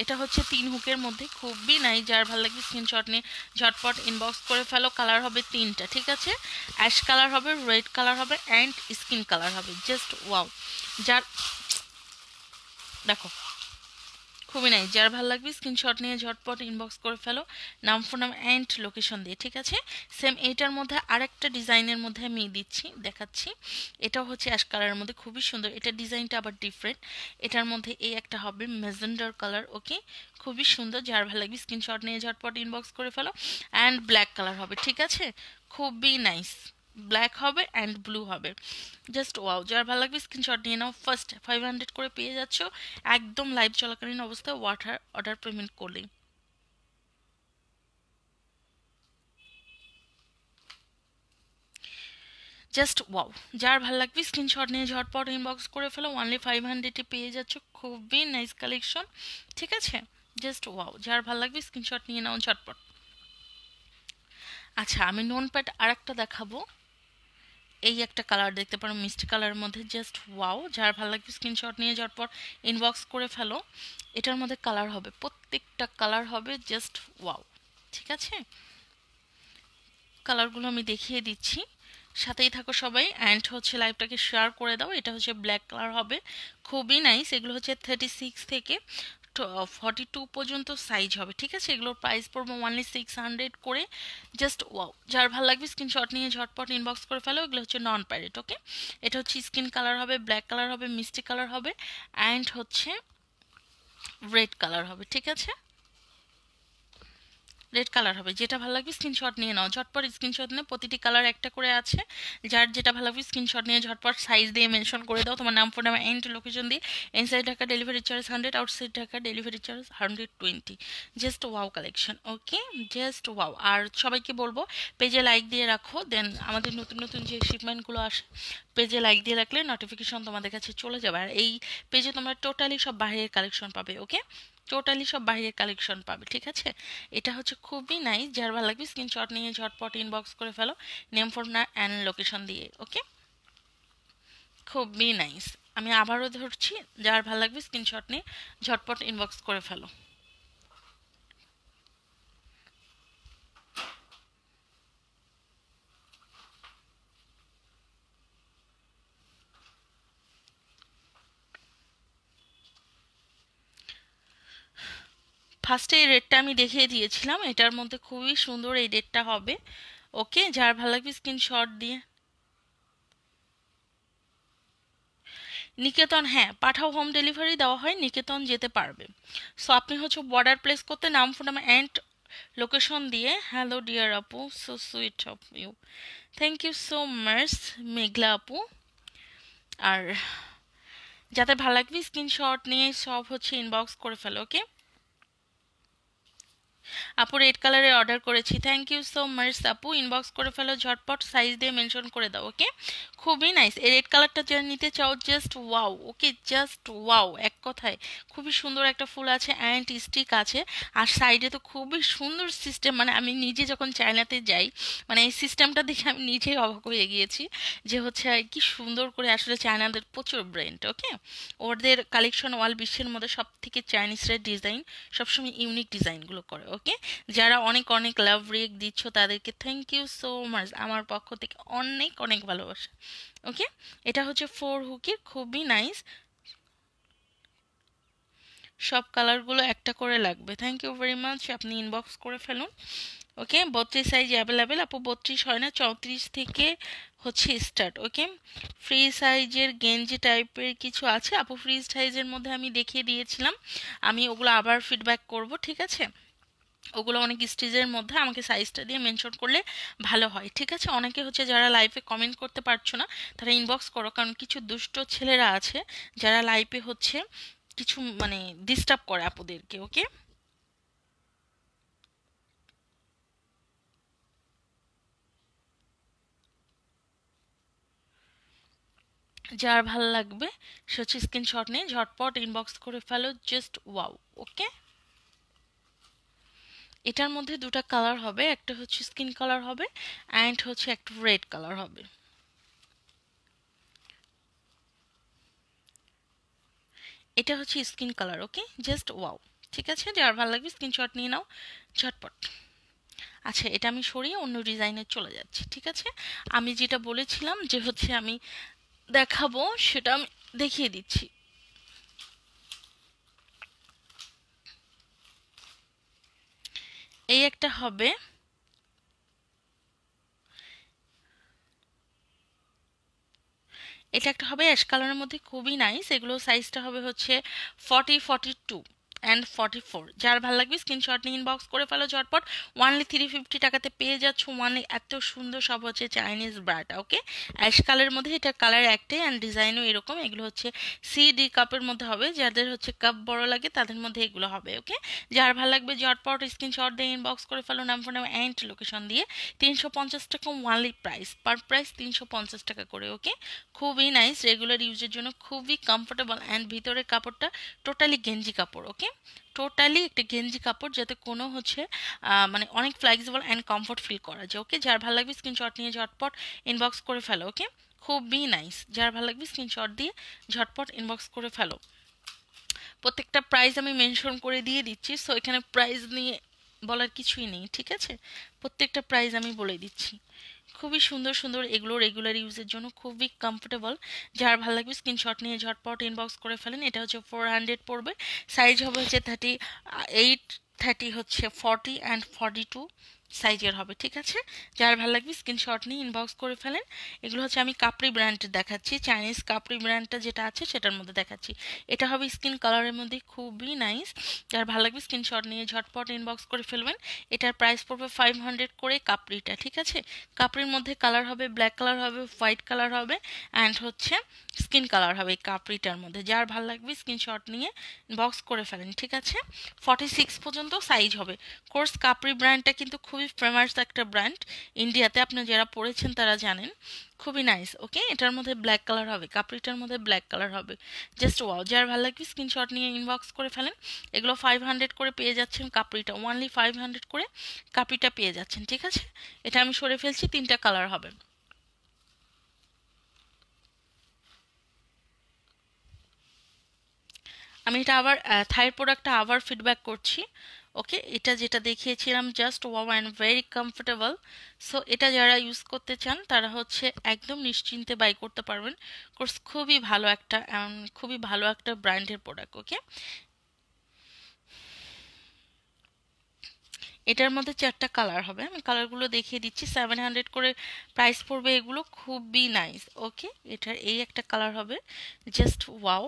এটা হচ্ছে তিন হুকের মধ্যে খুবই নাই যার ভালো লাগবে স্ক্রিনশট নিয়ে ঝটপট ইনবক্স করে ফেলো কালার হবে তিনটা ঠিক আছে অ্যাশ কালার হবে রেড কালার হবে অ্যান্ড স্কিন কালার হবে জাস্ট ওয়াও যার দেখো খুবই নাই যার ভালো লাগবে স্ক্রিনশট নিয়ে ঝটপট ইনবক্স করে ফেলো নাম ফোনাম অ্যান্ড লোকেশন দিয়ে ঠিক আছে সেম এইটার মধ্যে আরেকটা ডিজাইনের মধ্যে আমি দিচ্ছি দেখাচ্ছি এটা হচ্ছে অ্যাশ কালারের মধ্যে খুবই সুন্দর এটা ডিজাইনটা আবার ডিফারেন্ট এটার মধ্যে এই একটা হবে মেজেন্ডার কালার ওকে খুবই সুন্দর যার ভালো লাগবে স্ক্রিনশট নিয়ে ঝটপট ইনবক্স করে ফেলো অ্যান্ড ব্ল্যাক কালার হবে ঠিক আছে খুবই নাইস ব্ল্যাক হবে অ্যান্ড ব্লু হবে জাস্ট ওয়াও যার ভালো লাগবে স্ক্রিনশট নিয়ে নাও ফার্স্ট ফাইভ হান্ড্রেড করে পেয়ে যাচ্ছ একদম লাইভ চলাকালীন অবস্থায় ওয়াটার অর্ডার পেমেন্ট করলেই জাস্ট ওয়াও যার ভালো লাগবে স্ক্রিনশট নিয়ে ঝটপট ইনবক্স করে ফেলো অনলি ফাইভ হান্ড্রেডে পেয়ে যাচ্ছ খুবই নাইস কালেকশন ঠিক আছে জাস্ট ওয়াও যার ভালো লাগবে স্ক্রিনশট নিয়ে নাও ঝটপট আচ্ছা আমি নোন প্যাড আর একটা দেখাবো এই একটা কালার দেখতে পারো মিস্ট কালারের মধ্যে জাস্ট ওয়াও যার ভালো লাগবে স্ক্রিনশট নিয়ে যাওয়ার পর ইনবক্স করে ফেলো এটার মধ্যে কালার হবে প্রত্যেকটা কালার হবে জাস্ট ওয়াও ঠিক আছে কালারগুলো আমি দেখিয়ে দিচ্ছি সাথেই থাকো সবাই অ্যান্ড হচ্ছে লাইভটাকে শেয়ার করে দাও এটা হচ্ছে ব্ল্যাক কালার হবে খুবই নাইস এগুলো হচ্ছে থার্টি সিক্স থেকে ফর্টি টু পর্যন্ত সাইজ হবে ঠিক আছে এগুলোর প্রাইস পড়বো ওয়ানলি সিক্স হান্ড্রেড করে জাস্ট ওয়াও যার ভালো লাগবে স্ক্রিনশট নিয়ে ঝটপট ইনবক্স করে ফেলো এগুলো হচ্ছে নন প্যারেট ওকে এটা হচ্ছে স্কিন কালার হবে ব্ল্যাক কালার হবে মিষ্টি কালার হবে অ্যান্ড হচ্ছে রেড কালার হবে ঠিক আছে রেড কালার হবে যেটা ভালো লাগবে স্ক্রিনশট নিয়ে নাও ঝটপট স্ক্রিনশট নিয়ে প্রতিটি কালার একটা করে আছে যার যেটা ভালো লাগবে স্ক্রিনশট নিয়ে ঝটপট সাইজ দিয়ে মেনশন করে দাও তোমার নাম ফোন নাম্বার এন্ড লোকেশন দিয়ে inside Dhaka delivery charge hundred outside Dhaka delivery charge hundred twenty just wow collection okay just wow আর সবাইকে বলবো পেজে লাইক দিয়ে রাখো দেন আমাদের নতুন নতুন যে শিপমেন্টগুলো আসে পেজে লাইক দিয়ে রাখলে নোটিফিকেশন তোমাদের কাছে চলে যাবে আর এই পেজে তোমরা টোটালি সব বাইরের কালেকশন পাবে ওকে টোটালি সব বাইরের কালেকশন পাবে ঠিক আছে এটা হচ্ছে খুবই নাই যার ভালো লাগবে স্ক্রিনশট নিয়ে ঝটপট ইনবক্স করে ফেলো নেম না অ্যান্ড লোকেশন দিয়ে ওকে খুবই নাইস আমি আবারও ধরছি যার ভালো লাগবে স্ক্রিনশট নিয়ে ঝটপট ইনবক্স করে ফেলো ফার্স্টে এই রেটটা আমি দেখিয়ে দিয়েছিলাম এটার মধ্যে খুবই সুন্দর এই রেটটা হবে ওকে যার ভালো লাগবে স্ক্রিনশট দিয়ে নিকেতন হ্যাঁ পাঠাও হোম ডেলিভারি দেওয়া হয় নিকেতন যেতে পারবে সো আপনি হচ্ছে বর্ডার প্লেস করতে নাম ফোন নাম্বার অ্যান্ড লোকেশন দিয়ে হ্যালো ডিয়ার আপু so sweet of you thank you so much Meghla আপু আর যাতে ভালো লাগবে স্ক্রিনশট নিয়ে সব হচ্ছে ইনবক্স করে ফেলো ওকে আপু রেড কালারে অর্ডার করেছি থ্যাংক ইউ সো মাচ আপু ইনবক্স করে ফেলো ঝটপট সাইজ দিয়ে মেনশন করে দাও ওকে খুবই নাইস এই রেড কালারটা যারা নিতে চাও just wow okay just wow এক কথায় খুবই সুন্দর একটা ফুল আছে অ্যান্ড স্টিক আছে আর সাইডে তো খুবই সুন্দর সিস্টেম মানে আমি নিজে যখন চায়নাতে যাই মানে এই সিস্টেমটা দেখে আমি নিজেই অবাক হয়ে গিয়েছি যে হচ্ছে কি সুন্দর করে আসলে চায়নাদের প্রচুর ব্র্যান্ড ওকে ওদের কালেকশন ওয়াল বিশ্বের মধ্যে সব থেকে চাইনিজরা ডিজাইন সবসময় ইউনিক ডিজাইনগুলো করে ওকে ওকে যারা অনেক অনেক লাভ রিয়েক্ট দিচ্ছ তাদেরকে থ্যাংক ইউ সো মাচ আমার পক্ষ থেকে অনেক অনেক ভালোবাসা ওকে এটা হচ্ছে ফোর হুকির খুবই নাইস সব কালারগুলো একটা করে লাগবে থ্যাংক ইউ ভেরি মাচ আপনি ইনবক্স করে ফেলুন ওকে বত্রিশ সাইজ অ্যাভেলেবেল আপু বত্রিশ হয় না চৌত্রিশ থেকে হচ্ছে স্টার্ট ওকে ফ্রি সাইজের গেঞ্জি টাইপের কিছু আছে আপু ফ্রি সাইজের মধ্যে আমি দেখিয়ে দিয়েছিলাম আমি ওগুলো আবার ফিডব্যাক করব ঠিক আছে ওগুলো অনেক স্টেজের মধ্যে আমাকে সাইজটা দিয়ে মেনশন করলে ভালো হয় ঠিক আছে অনেকে হচ্ছে যারা লাইভে কমেন্ট করতে পারছো না তারা ইনবক্স করো কারণ কিছু দুষ্ট ছেলেরা আছে যারা লাইফে হচ্ছে কিছু মানে ডিস্টার্ব করে আপুদেরকে ওকে যার ভাল লাগবে সে হচ্ছে স্ক্রিনশট নিয়ে ঝটপট ইনবক্স করে ফেলো জাস্ট ওয়াও ওকে এটার মধ্যে দুটা কালার হবে একটা হচ্ছে স্কিন কালার হবে অ্যান্ড হচ্ছে একটা রেড কালার হবে এটা হচ্ছে skin colour okay just wow ঠিক আছে যার ভালো লাগবে স্ক্রিনশট নিয়ে নাও ঝটপট আচ্ছা এটা আমি সরিয়ে অন্য ডিজাইনে চলে যাচ্ছি ঠিক আছে আমি যেটা বলেছিলাম যে হচ্ছে আমি দেখাবো সেটা আমি দেখিয়ে দিচ্ছি এই একটা হবে এটা একটা হবে অ্যাশ কালারের মধ্যে খুবই নাইস এগুলো সাইজটা হবে হচ্ছে forty forty two and forty four যার ভালো লাগবে স্ক্রিনশট নিয়ে ইনবক্স করে ফেলো ঝটপট ওয়ানলি থ্রি ফিফটি টাকাতে পেয়ে যাচ্ছ ওয়ানলি মানে এত সুন্দর সব হচ্ছে চাইনিজ ব্রাটা ওকে অ্যাশ কালারের মধ্যে এটা কালার একটাই অ্যান্ড ডিজাইনও এরকম এগুলো হচ্ছে সি ডি কাপের মধ্যে হবে যাদের হচ্ছে কাপ বড় লাগে তাদের মধ্যে এগুলো হবে ওকে যার ভালো লাগবে ঝটপট স্ক্রিনশট দিয়ে ইনবক্স করে ফেলো নাম ফোন অ্যান্ড লোকেশন দিয়ে তিনশো পঞ্চাশ টাকা ওয়ানলি প্রাইস পার প্রাইস তিনশো পঞ্চাশ টাকা করে ওকে খুবই নাইস রেগুলার ইউজের জন্য খুবই কমফোর্টেবল অ্যান্ড ভিতরের কাপড়টা টোটালি গেঞ্জি কাপড় ওকে টোটালি একটা গেঞ্জি কাপড় যাতে কোনো হচ্ছে মানে অনেক ফ্লেক্সিবল অ্যান্ড কমফোর্ট ফিল করা যায় ওকে যার ভালো লাগবে স্ক্রিনশট নিয়ে ঝটপট ইনবক্স করে ফেলো ওকে খুবই নাইস যার ভালো লাগবে স্ক্রিনশট দিয়ে ঝটপট ইনবক্স করে ফেলো প্রত্যেকটা প্রাইস আমি মেনশন করে দিয়ে দিচ্ছি সো এখানে প্রাইস নিয়ে বলার কিছুই নেই ঠিক আছে প্রত্যেকটা প্রাইস আমি বলে দিচ্ছি খুবই সুন্দর সুন্দর এগুলো রেগুলার ইউজের জন্য খুবই কমফোর্টেবল যার ভালো লাগবে স্ক্রিনশট নিয়ে ঝটপট ইনবক্স করে ফেলেন এটা হচ্ছে ফোর হান্ড্রেড পড়বে সাইজ হবে হচ্ছে থার্টি এইট থার্টি হচ্ছে ফর্টি অ্যান্ড ফর্টি টু সাইজের হবে ঠিক আছে যার ভালো লাগবে স্ক্রিনশট নিয়ে ইনবক্স করে ফেলেন এগুলো হচ্ছে আমি কাপড়ি ব্র্যান্ড দেখাচ্ছি চাইনিজ কাপড়ি ব্র্যান্ডটা যেটা আছে সেটার মধ্যে দেখাচ্ছি এটা হবে স্কিন কালারের মধ্যে খুবই নাইস যার ভালো লাগবে স্ক্রিনশট নিয়ে ঝটপট ইনবক্স করে ফেলবেন এটার প্রাইস পড়বে ফাইভ হান্ড্রেড করে কাপড়িটা ঠিক আছে কাপড়ির মধ্যে কালার হবে ব্ল্যাক কালার হবে হোয়াইট কালার হবে অ্যান্ড হচ্ছে স্কিন কালার হবে এই কাপড়িটার মধ্যে যার ভালো লাগবে স্ক্রিনশট নিয়ে বক্স করে ফেলেন ঠিক আছে ফর্টি সিক্স পর্যন্ত সাইজ হবে কোর্স কাপড়ি ব্র্যান্ডটা কিন্তু খুব খুবই ফেমাস একটা ব্র্যান্ড ইন্ডিয়াতে আপনি যারা পড়েছেন তারা জানেন খুবই নাইস ওকে এটার মধ্যে ব্ল্যাক কালার হবে কাপড়িটার মধ্যে ব্ল্যাক কালার হবে জাস্ট ওয়াও যার ভালো লাগবে স্ক্রিনশট নিয়ে ইনবক্স করে ফেলেন এগুলো ফাইভ হান্ড্রেড করে পেয়ে যাচ্ছেন কাপড়িটা ওয়ানলি ফাইভ হান্ড্রেড করে কাপড়িটা পেয়ে যাচ্ছেন ঠিক আছে এটা আমি সরে ফেলছি তিনটা কালার হবে আমি এটা আবার থাইয়ের প্রোডাক্টটা আবার ফিডব্যাক করছি ওকে এটা যেটা দেখিয়েছিলাম just wow and very comfortable so এটা যারা ইউজ করতে চান তারা হচ্ছে একদম নিশ্চিন্তে বাই করতে পারবেন কোর্স খুবই ভালো একটা খুবই ভালো একটা ব্র্যান্ডের প্রোডাক্ট ওকে এটার মধ্যে চারটা কালার হবে আমি কালারগুলো দেখিয়ে দিচ্ছি সেভেন হান্ড্রেড করে প্রাইস পড়বে এগুলো খুবই নাইস ওকে এটার এই একটা কালার হবে জাস্ট ওয়াও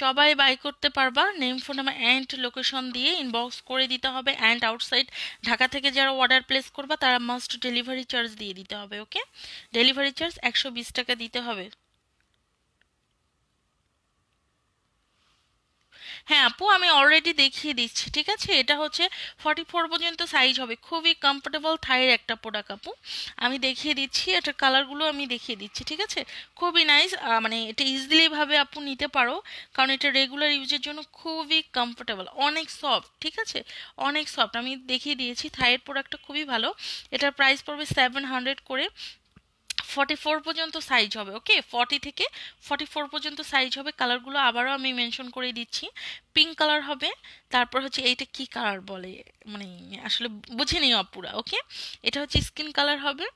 সবাই বাই করতে পারবা name phone number and location দিয়ে ইনবক্স করে দিতে হবে অ্যান্ড আউটসাইড ঢাকা থেকে যারা অর্ডার প্লেস করবা তারা মাস্ট ডেলিভারি চার্জ দিয়ে দিতে হবে ওকে ডেলিভারি চার্জ একশো বিশ টাকা দিতে হবে হ্যাঁ আপু আমি অলরেডি দেখিয়ে দিচ্ছি ঠিক আছে এটা হচ্ছে ফর্টি ফোর পর্যন্ত সাইজ হবে খুবই কমফোর্টেবল থাইয়ের একটা প্রোডাক্ট আপু আমি দেখিয়ে দিচ্ছি এটার কালারগুলো আমি দেখিয়ে দিচ্ছি ঠিক আছে খুবই নাইস মানে এটা ইজিলিভাবে আপু নিতে পারো কারণ এটা রেগুলার ইউজের জন্য খুবই কমফোর্টেবল অনেক সফট ঠিক আছে অনেক সফট আমি দেখিয়ে দিয়েছি থাইয়ের প্রোডাক্টটা খুবই ভালো এটার প্রাইস পড়বে সেভেন হান্ড্রেড করে ফর্টি ফোর পর্যন্ত সাইজ হবে ওকে ফর্টি থেকে ফর্টি ফোর পর্যন্ত সাইজ হবে কালারগুলো আবারও আমি মেনশন করে দিচ্ছি পিঙ্ক কালার হবে তারপর হচ্ছে এইটা কি কালার বলে মানে আসলে বুঝে নিই অপুরা ওকে এটা হচ্ছে স্কিন কালার হবে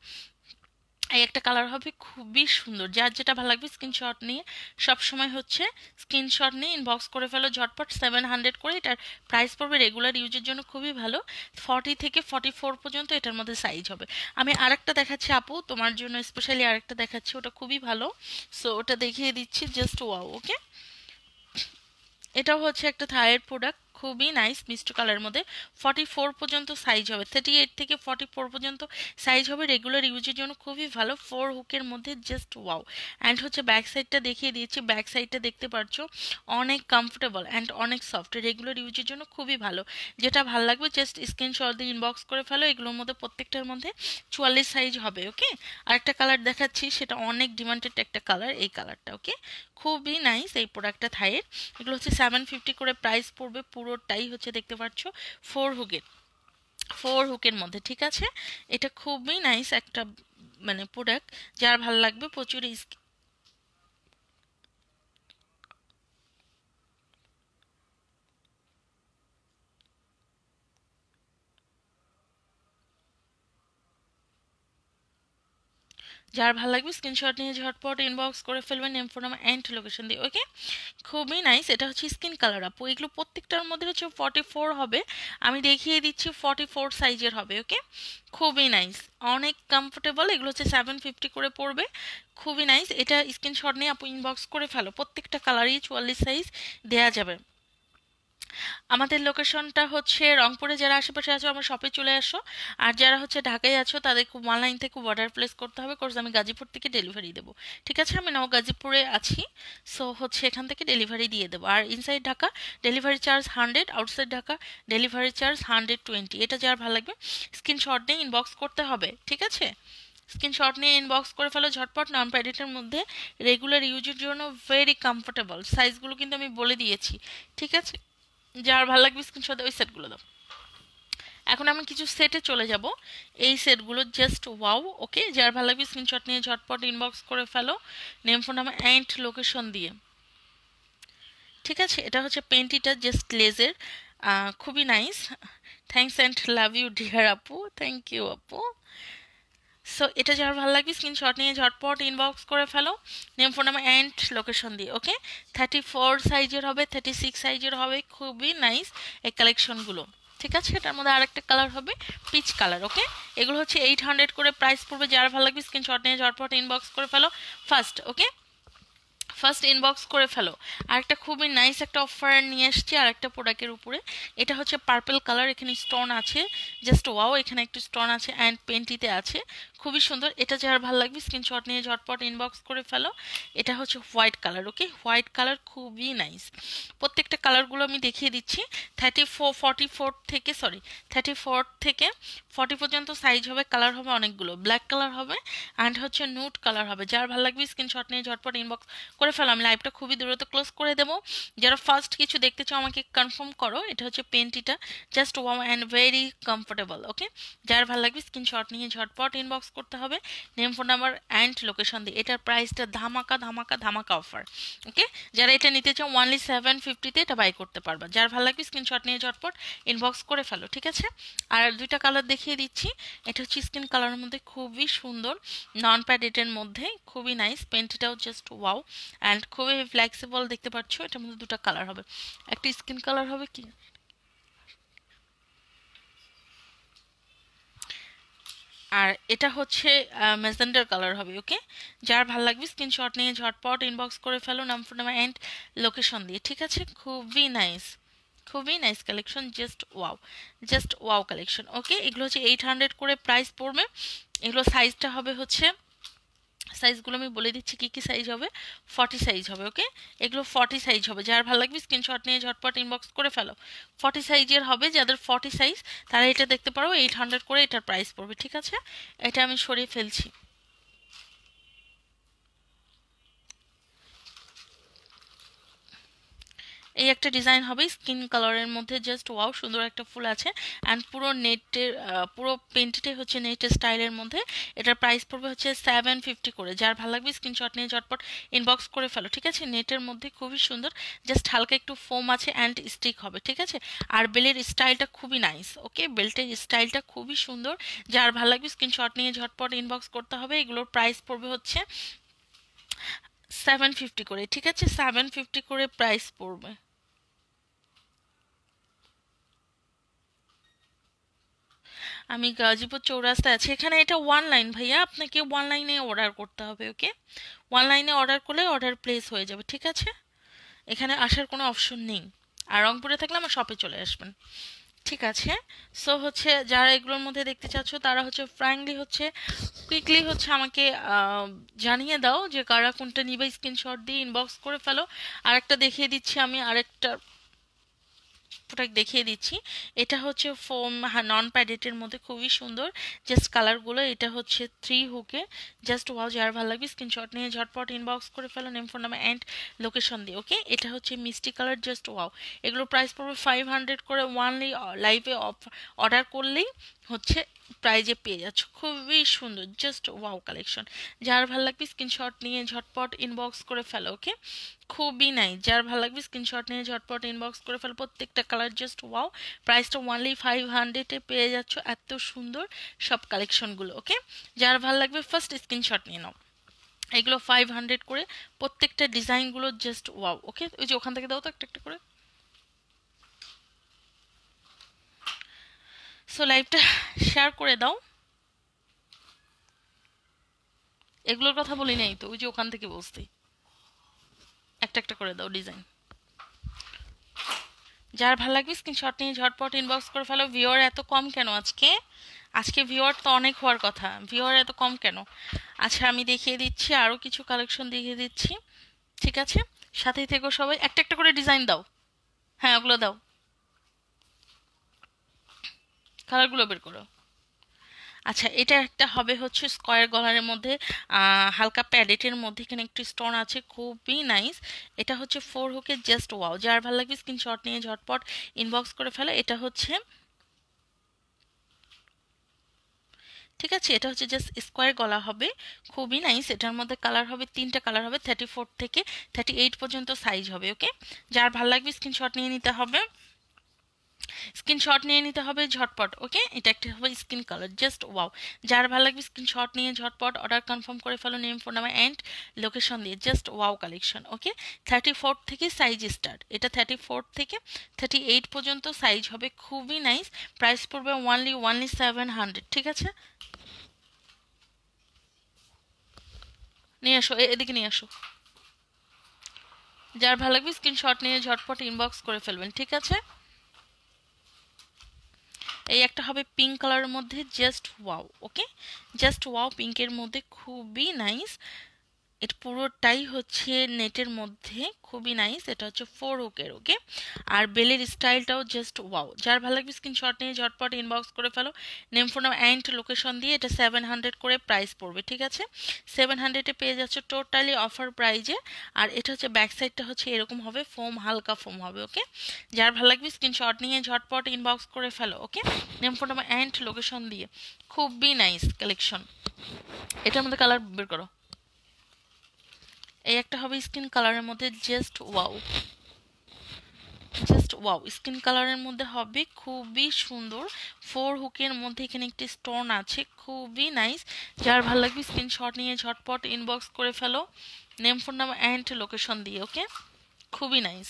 এই একটা কালার হবে খুবই সুন্দর যার যেটা ভালো লাগবে স্ক্রিনশট নিয়ে সব সময় হচ্ছে স্ক্রিনশট নিয়ে ইনবক্স করে ফেলো ঝটপট সেভেন হান্ড্রেড করে এটার প্রাইস পড়বে রেগুলার ইউজের জন্য খুবই ভালো ফর্টি থেকে ফর্টি ফোর পর্যন্ত এটার মধ্যে সাইজ হবে আমি আরেকটা দেখাচ্ছি আপু তোমার জন্য স্পেশালি আরেকটা দেখাচ্ছি ওটা খুবই ভালো সো ওটা দেখিয়ে দিচ্ছি জাস্ট ওয়াও ওকে এটাও হচ্ছে একটা থায়ের প্রোডাক্ট খুবই নাইস মিস্ট কালার মধ্যে ফর্টি ফোর পর্যন্ত সাইজ হবে থার্টি এইট থেকে ফর্টি ফোর পর্যন্ত সাইজ হবে রেগুলার ইউজের জন্য খুবই ভালো ফোর হুকের মধ্যে জাস্ট ওয়াও অ্যান্ড হচ্ছে ব্যাক সাইডটা দেখিয়ে দিয়েছি ব্যাক সাইডটা দেখতে পাচ্ছ অনেক কমফোর্টেবল অ্যান্ড অনেক সফট রেগুলার ইউজের জন্য খুবই ভালো যেটা ভালো লাগবে জাস্ট স্ক্রিনশট দিয়ে ইনবক্স করে ফেলো এগুলোর মধ্যে প্রত্যেকটার মধ্যে চুয়াল্লিশ সাইজ হবে ওকে আরেকটা কালার দেখাচ্ছি সেটা অনেক ডিমান্ডেড একটা কালার এই কালারটা ওকে খুবই নাইস এই প্রোডাক্টটা থাইয়ের এগুলো হচ্ছে সেভেন ফিফটি করে প্রাইস পড়বে পুরোটাই হচ্ছে দেখতে পাচ্ছ ফোর হুকের ফোর হুকের মধ্যে ঠিক আছে এটা খুবই নাইস একটা মানে প্রোডাক্ট যার ভাল লাগবে প্রচুর যার ভালো লাগবে স্ক্রিনশট নিয়ে ঝটপট ইনবক্স করে ফেলবেন name phone number and location দিয়ে ওকে খুবই নাইস এটা হচ্ছে স্কিন কালার আপ এগুলো প্রত্যেকটার মধ্যে হচ্ছে ফর্টি ফোর হবে আমি দেখিয়ে দিচ্ছি ফর্টি ফোর সাইজের হবে ওকে খুবই নাইস অনেক কমফোর্টেবল এগুলো হচ্ছে সেভেন ফিফটি করে পড়বে খুবই নাইস এটা স্ক্রিনশট নিয়ে আপু ইনবক্স করে ফেলো প্রত্যেকটা কালারই চুয়াল্লিশ সাইজ দেওয়া যাবে আমাদের লোকেশনটা হচ্ছে রংপুরে যারা আশেপাশে আছো আমার শপে চলে আসো আর যারা হচ্ছে ঢাকায় আছো তাদের খুব অনলাইন থেকে অর্ডার প্লেস করতে হবে কোর্স আমি গাজীপুর থেকে ডেলিভারি দেবো ঠিক আছে আমি নাও গাজীপুরে আছি সো হচ্ছে এখান থেকে ডেলিভারি দিয়ে দেবো আর inside Dhaka delivery charge hundred outside Dhaka delivery charge hundred twenty এটা যার ভালো লাগবে স্ক্রিনশট নিয়ে ইনবক্স করতে হবে ঠিক আছে স্ক্রিনশট নিয়ে ইনবক্স করে ফেলো ঝটপট নন প্যাডেটের মধ্যে রেগুলার ইউজের জন্য ভেরি কমফোর্টেবল সাইজগুলো কিন্তু আমি বলে দিয়েছি ঠিক আছে যার ভালো লাগবে স্ক্রিনশট ওই সেটগুলো দাও এখন আমি কিছু সেটে চলে যাব এই সেটগুলো জাস্ট ওয়াও ওকে যার ভালো লাগবে স্ক্রিনশট নিয়ে ঝটপট ইনবক্স করে ফেলো নেম ফোন নামে অ্যান্ড লোকেশন দিয়ে ঠিক আছে এটা হচ্ছে পেন্টিটা জাস্ট লেজের খুবই nice thanks and love you dear আপু থ্যাংক ইউ আপু সো এটা যার ভালো লাগবে স্ক্রিনশট নিয়ে ঝটপট ইনবক্স করে ফেলো name phone number and location দিয়ে ওকে থার্টি ফোর সাইজের হবে থার্টি সিক্স সাইজের হবে খুবই নাইস এই কালেকশনগুলো ঠিক আছে এটার মধ্যে আরেকটা কালার হবে পিচ কালার ওকে এগুলো হচ্ছে এইট হান্ড্রেড করে প্রাইস পড়বে যার ভালো লাগবে স্ক্রিনশট নিয়ে ঝটপট ইনবক্স করে ফেলো ফার্স্ট ওকে ফার্স্ট ইনবক্স করে ফেলো আর একটা খুবই নাইস একটা অফার নিয়ে এসেছি আর একটা প্রোডাক্টের উপরে এটা হচ্ছে পার্পেল কালার এখানে স্টোন আছে জাস্ট ওয়াও এখানে একটু স্টোন আছে অ্যান্ড পেন্টিতে আছে খুবই সুন্দর এটা যার ভালো লাগবে স্ক্রিনশট নিয়ে ঝটপট ইনবক্স করে ফেলো এটা হচ্ছে white colour okay white colour খুবই নাইস প্রত্যেকটা কালারগুলো আমি দেখিয়ে দিচ্ছি থার্টি ফোর ফর্টি ফোর থেকে সরি থার্টি থেকে ফর্টি পর্যন্ত সাইজ হবে কালার হবে অনেকগুলো ব্ল্যাক কালার হবে অ্যান্ড হচ্ছে নুট কালার হবে যার ভালো লাগবে স্ক্রিনশট নিয়ে ঝটপট ইনবক্স করে ফেলো আমি লাইভটা খুবই দূরত ক্লোজ করে দেবো যারা ফার্স্ট কিছু দেখতে চাও আমাকে কনফার্ম করো এটা হচ্ছে পেন্টিটা just warm and very comfortable okay যার ভালো লাগবে স্ক্রিনশট নিয়ে ঝটপট ইনবক্স করতে হবে name phone number and location দিয়ে এটার প্রাইসটা ধামাকা ধামাকা ধামাকা অফার ওকে যারা এটা নিতে চাও ওয়ানলি সেভেন ফিফটিতে এটা বাই করতে পারবা যার ভালো লাগবে স্ক্রিনশট নিয়ে ঝটপট ইনবক্স করে ফেলো ঠিক আছে আর দুইটা কালার দেখিয়ে দিচ্ছি এটা হচ্ছে স্কিন কালারের মধ্যে খুবই সুন্দর নন প্যাডেটের মধ্যে খুবই নাইস পেন্টটাও জাস্ট ওয়াও অ্যান্ড খুবই ফ্লেক্সিবল দেখতে পাচ্ছ এটার মধ্যে দুটা কালার হবে একটা স্কিন কালার হবে কি আর এটা হচ্ছে মেজেন্ডার কালার হবে ওকে যার ভাল লাগবে স্ক্রিনশট নিয়ে ঝটপট ইনবক্স করে ফেলো নাম ফোন নাম্বার অ্যান্ড লোকেশন দিয়ে ঠিক আছে খুবই নাইস খুবই nice collection just wow just wow collection okay এগুলো হচ্ছে এইট হান্ড্রেড করে প্রাইস পড়বে এগুলো সাইজটা হবে হচ্ছে সাইজগুলো আমি বলে দিচ্ছি কী কী সাইজ হবে ফর্টি সাইজ হবে ওকে এগুলো ফর্টি সাইজ হবে যার ভালো লাগবে স্ক্রিনশট নিয়ে ঝটপট ইনবক্স করে ফেলো ফর্টি সাইজের হবে যাদের ফর্টি সাইজ তারা এটা দেখতে পারো এইট হান্ড্রেড করে এটার প্রাইস পড়বে ঠিক আছে এটা আমি সরিয়ে ফেলছি এই একটা ডিজাইন হবে স্কিন কালারের মধ্যে জাস্ট ওয়াও সুন্দর একটা ফুল আছে অ্যান্ড পুরো নেটের পুরো পেন্টটাই হচ্ছে নেটের স্টাইলের মধ্যে এটার প্রাইস পড়বে হচ্ছে সেভেন ফিফটি করে যার ভালো লাগবে স্ক্রিনশট নিয়ে ঝটপট ইনবক্স করে ফেলো ঠিক আছে নেটের মধ্যে খুবই সুন্দর জাস্ট হালকা একটু ফোম আছে অ্যান্ড স্টিক হবে ঠিক আছে আর বেলের স্টাইলটা খুবই নাইস ওকে বেল্টের স্টাইলটা খুবই সুন্দর যার ভালো লাগবে স্ক্রিনশট নিয়ে ঝটপট ইনবক্স করতে হবে এগুলোর প্রাইস পড়বে হচ্ছে সেভেন ফিফটি করে ঠিক আছে সেভেন ফিফটি করে প্রাইস পড়বে আমি গাজীপুর চৌরাস্তায় আছি এখানে এটা ওয়ান লাইন ভাইয়া আপনাকে ওয়ান লাইনে অর্ডার করতে হবে ওকে ওয়ান লাইনে অর্ডার করলে অর্ডার প্লেস হয়ে যাবে ঠিক আছে এখানে আসার কোনো অপশন নেই আর রংপুরে থাকলে আমার শপে চলে আসবেন ঠিক আছে সো হচ্ছে যারা এগুলোর মধ্যে দেখতে চাচ্ছ তারা হচ্ছে ফ্র্যাঙ্কলি হচ্ছে কুইকলি হচ্ছে আমাকে জানিয়ে দাও যে কারা কোনটা নিবে স্ক্রিনশট দিয়ে ইনবক্স করে ফেলো আর একটা দেখিয়ে দিচ্ছি আমি আরেকটা প্রোডাক্ট দেখিয়ে দিচ্ছি এটা হচ্ছে ফোম নন প্যাডেটের মধ্যে খুবই সুন্দর জাস্ট কালারগুলো এটা হচ্ছে থ্রি হুকে জাস্ট ওয়াও যার ভালো লাগবে স্ক্রিনশট নিয়ে ঝটপট ইনবক্স করে ফেলো name phone number and location দিয়ে ওকে এটা হচ্ছে মিষ্টি কালার জাস্ট ওয়াও এগুলো প্রাইস পড়বে ফাইভ হান্ড্রেড করে ওয়ানলি লাইভে অর্ডার করলেই হচ্ছে প্রাইজে পেয়ে যাচ্ছ খুবই সুন্দর জাস্ট ওয়াও কালেকশন যার ভালো লাগবে স্ক্রিনশট নিয়ে ঝটপট ইনবক্স করে ফেলো ওকে খুবই নাই যার ভালো লাগবে স্ক্রিনশট নিয়ে ঝটপট ইনবক্স করে ফেলো প্রত্যেকটা কালার জাস্ট ওয়াও প্রাইসটা ওয়ানলি ফাইভ হান্ড্রেডে পেয়ে যাচ্ছ এত সুন্দর সব কালেকশনগুলো ওকে যার ভালো লাগবে ফার্স্ট স্ক্রিনশট নিয়ে নাও এগুলো ফাইভ হান্ড্রেড করে প্রত্যেকটা ডিজাইনগুলো জাস্ট ওয়াও ওকে ওই যে ওখান থেকে দাও তো একটা একটা করে সো লাইভটা শেয়ার করে দাও এগুলোর কথা বলি নাই তো ওই যে ওখান থেকে বসতে একটা একটা করে দাও ডিজাইন যার ভালো লাগবে স্ক্রিনশট নিয়ে ঝটপট ইনবক্স করে ফেলো ভিওর এত কম কেন আজকে আজকে ভিওর তো অনেক হওয়ার কথা ভিওর এত কম কেন আচ্ছা আমি দেখিয়ে দিচ্ছি আরও কিছু কালেকশন দেখিয়ে দিচ্ছি ঠিক আছে সাথেই থেকেও সবাই একটা একটা করে ডিজাইন দাও হ্যাঁ ওগুলো দাও কালারগুলো বের করো আচ্ছা এটা একটা হবে হচ্ছে স্কোয়ার গলারের মধ্যে হালকা প্যালেটের মধ্যে এখানে একটু স্টোন আছে খুবই নাইস এটা হচ্ছে ফোর হুকের জাস্ট ওয়াও যার ভালো লাগবে স্ক্রিনশট নিয়ে ঝটপট ইনবক্স করে ফেলো এটা হচ্ছে ঠিক আছে এটা হচ্ছে জাস্ট স্কোয়ার গলা হবে খুবই নাইস এটার মধ্যে কালার হবে তিনটা কালার হবে থার্টি ফোর থেকে থার্টি এইট পর্যন্ত সাইজ হবে ওকে যার ভালো লাগবে স্ক্রিনশট নিয়ে নিতে হবে স্ক্রিনশট নিয়ে নিতে হবে ঝটপট ওকে এটা একটা হবে স্ক্রিন কালার জাস্ট ওয়াও যার ভালো লাগবে স্ক্রিনশট নিয়ে ঝটপট অর্ডার কনফার্ম করে ফেলো name phone number and location দিয়ে just wow collection okay thirty four থেকে সাইজ স্টার্ট এটা থার্টি ফোর থেকে থার্টি এইট পর্যন্ত সাইজ হবে খুবই নাইস প্রাইস পড়বে ওয়ানলি ওয়ানলি সেভেন হান্ড্রেড ঠিক আছে নিয়ে আসো এদিকে নিয়ে আসো যার ভালো লাগবে স্ক্রিনশট নিয়ে ঝটপট ইনবক্স করে ফেলবেন ঠিক আছে এই একটা হবে পিঙ্ক কালারের মধ্যে just wow okay just wow পিঙ্কের মধ্যে খুবই নাইস এর পুরোটাই হচ্ছে নেটের মধ্যে খুবই নাইস এটা হচ্ছে ফোর ওকের ওকে আর বেলের স্টাইলটাও জাস্ট ওয়াও যার ভালো লাগবে স্ক্রিনশট নিয়ে ঝটপট ইনবক্স করে ফেলো নেম ফোন অ্যান্ড লোকেশন দিয়ে এটা সেভেন হান্ড্রেড করে প্রাইস পড়বে ঠিক আছে সেভেন হান্ড্রেডে পেয়ে যাচ্ছে টোটালি অফার প্রাইজে আর এটা হচ্ছে ব্যাক সাইডটা হচ্ছে এরকম হবে ফোম হালকা ফোম হবে ওকে যার ভালো লাগবে স্ক্রিনশট নিয়ে ঝটপট ইনবক্স করে ফেলো okay name phone and location দিয়ে খুবই নাইস কালেকশন এটার মধ্যে কালার বের করো এই একটা হবে স্কিন কালারের মধ্যে just wow just wow skin কালারের মধ্যে হবে খুবই সুন্দর ফোর হুকের মধ্যে এখানে একটি স্টোন আছে খুবই নাইস যার ভালো লাগবে স্ক্রিনশট নিয়ে ঝটপট ইনবক্স করে ফেলো name phone number and location দিয়ে ওকে খুবই নাইস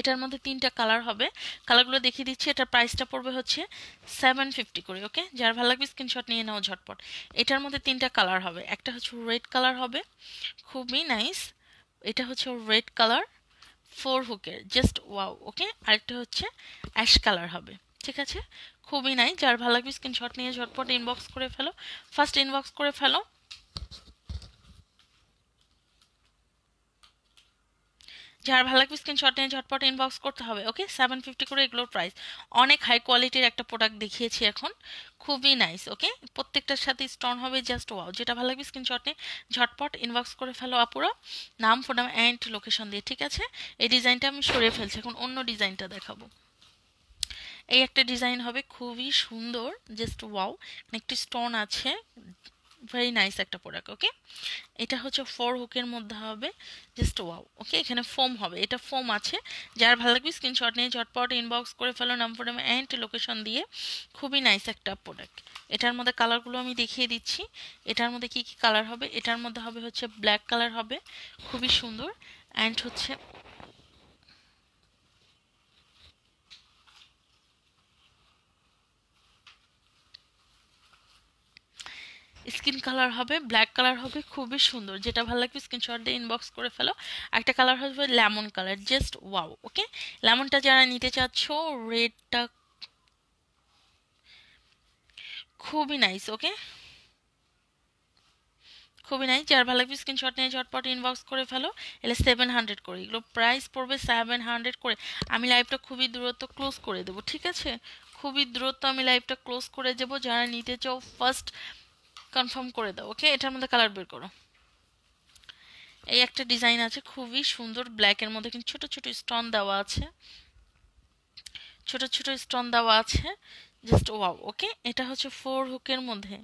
এটার মধ্যে তিনটা কালার হবে কালারগুলো দেখিয়ে দিচ্ছি এটার প্রাইসটা পড়বে হচ্ছে সেভেন ফিফটি করে ওকে যার ভালো লাগবে স্ক্রিনশট নিয়ে নাও ঝটপট এটার মধ্যে তিনটা কালার হবে একটা হচ্ছে রেড কালার হবে খুবই নাইস এটা হচ্ছে রেড কালার ফোর হুকের জাস্ট ওয়াও ওকে আরেকটা হচ্ছে অ্যাশ কালার হবে ঠিক আছে খুবই নাই যার ভালো লাগবে স্ক্রিনশট নিয়ে ঝটপট ইনবক্স করে ফেলো ফার্স্ট ইনবক্স করে ফেলো যার ভালো লাগবে স্ক্রিনশট নিয়ে ঝটপট ইনবক্স করতে হবে ওকে সেভেন ফিফটি করে এগুলোর প্রাইস অনেক হাই কোয়ালিটির একটা প্রোডাক্ট দেখিয়েছি এখন খুবই নাইস ওকে প্রত্যেকটার সাথে স্টোন হবে জাস্ট ওয়াও যেটা ভালো লাগবে স্ক্রিনশট নিয়ে ঝটপট ইনবক্স করে ফেলো আপুরা নাম ফোন অ্যান্ড লোকেশন দিয়ে ঠিক আছে এই ডিজাইনটা আমি সরিয়ে ফেলছি এখন অন্য ডিজাইনটা দেখাবো এই একটা ডিজাইন হবে খুবই সুন্দর জাস্ট মানে ওয়াও একটি স্টোন আছে ভেরি নাইস একটা প্রোডাক্ট ওকে এটা হচ্ছে ফোর হুকের মধ্যে হবে জাস্ট ওয়াও ওকে এখানে ফোম হবে এটা ফোম আছে যার ভালো লাগবে স্ক্রিনশট নিয়ে ঝটপট ইনবক্স করে ফেলো নাম ফোন অ্যান্ড লোকেশন দিয়ে খুবই নাইস একটা প্রোডাক্ট এটার মধ্যে কালারগুলো আমি দেখিয়ে দিচ্ছি এটার মধ্যে কি কি কালার হবে এটার মধ্যে হবে হচ্ছে ব্ল্যাক কালার হবে খুবই সুন্দর অ্যান্ড হচ্ছে স্কিন কালার হবে ব্ল্যাক কালার হবে খুবই সুন্দর যেটা ভালো লাগবে স্ক্রিনশট দিয়ে ইনবক্স করে ফেলো একটা কালার হবে lemon colour just wow okay লেমনটা যারা নিতে চাচ্ছ রেডটা খুবই নাইস ওকে খুবই নাই যার ভালো লাগবে স্ক্রিনশট নিয়ে ঝটপট ইনবক্স করে ফেলো এলে সেভেন হান্ড্রেড করে এগুলো প্রাইস পড়বে সেভেন হান্ড্রেড করে আমি লাইভটা খুবই দূরত্ব ক্লোজ করে দেবো ঠিক আছে খুবই দূরত্ব আমি লাইভটা ক্লোজ করে দেবো যারা নিতে চাও ফার্স্ট কনফার্ম করে দাও ওকে এটার মধ্যে কালার বের করো এই একটা ডিজাইন আছে খুবই সুন্দর ব্ল্যাকের মধ্যে কিন্তু ছোট ছোট স্টোন দেওয়া আছে ছোট ছোট স্টোন দেওয়া আছে জাস্ট ওয়াও ওকে এটা হচ্ছে ফোর হুকের মধ্যে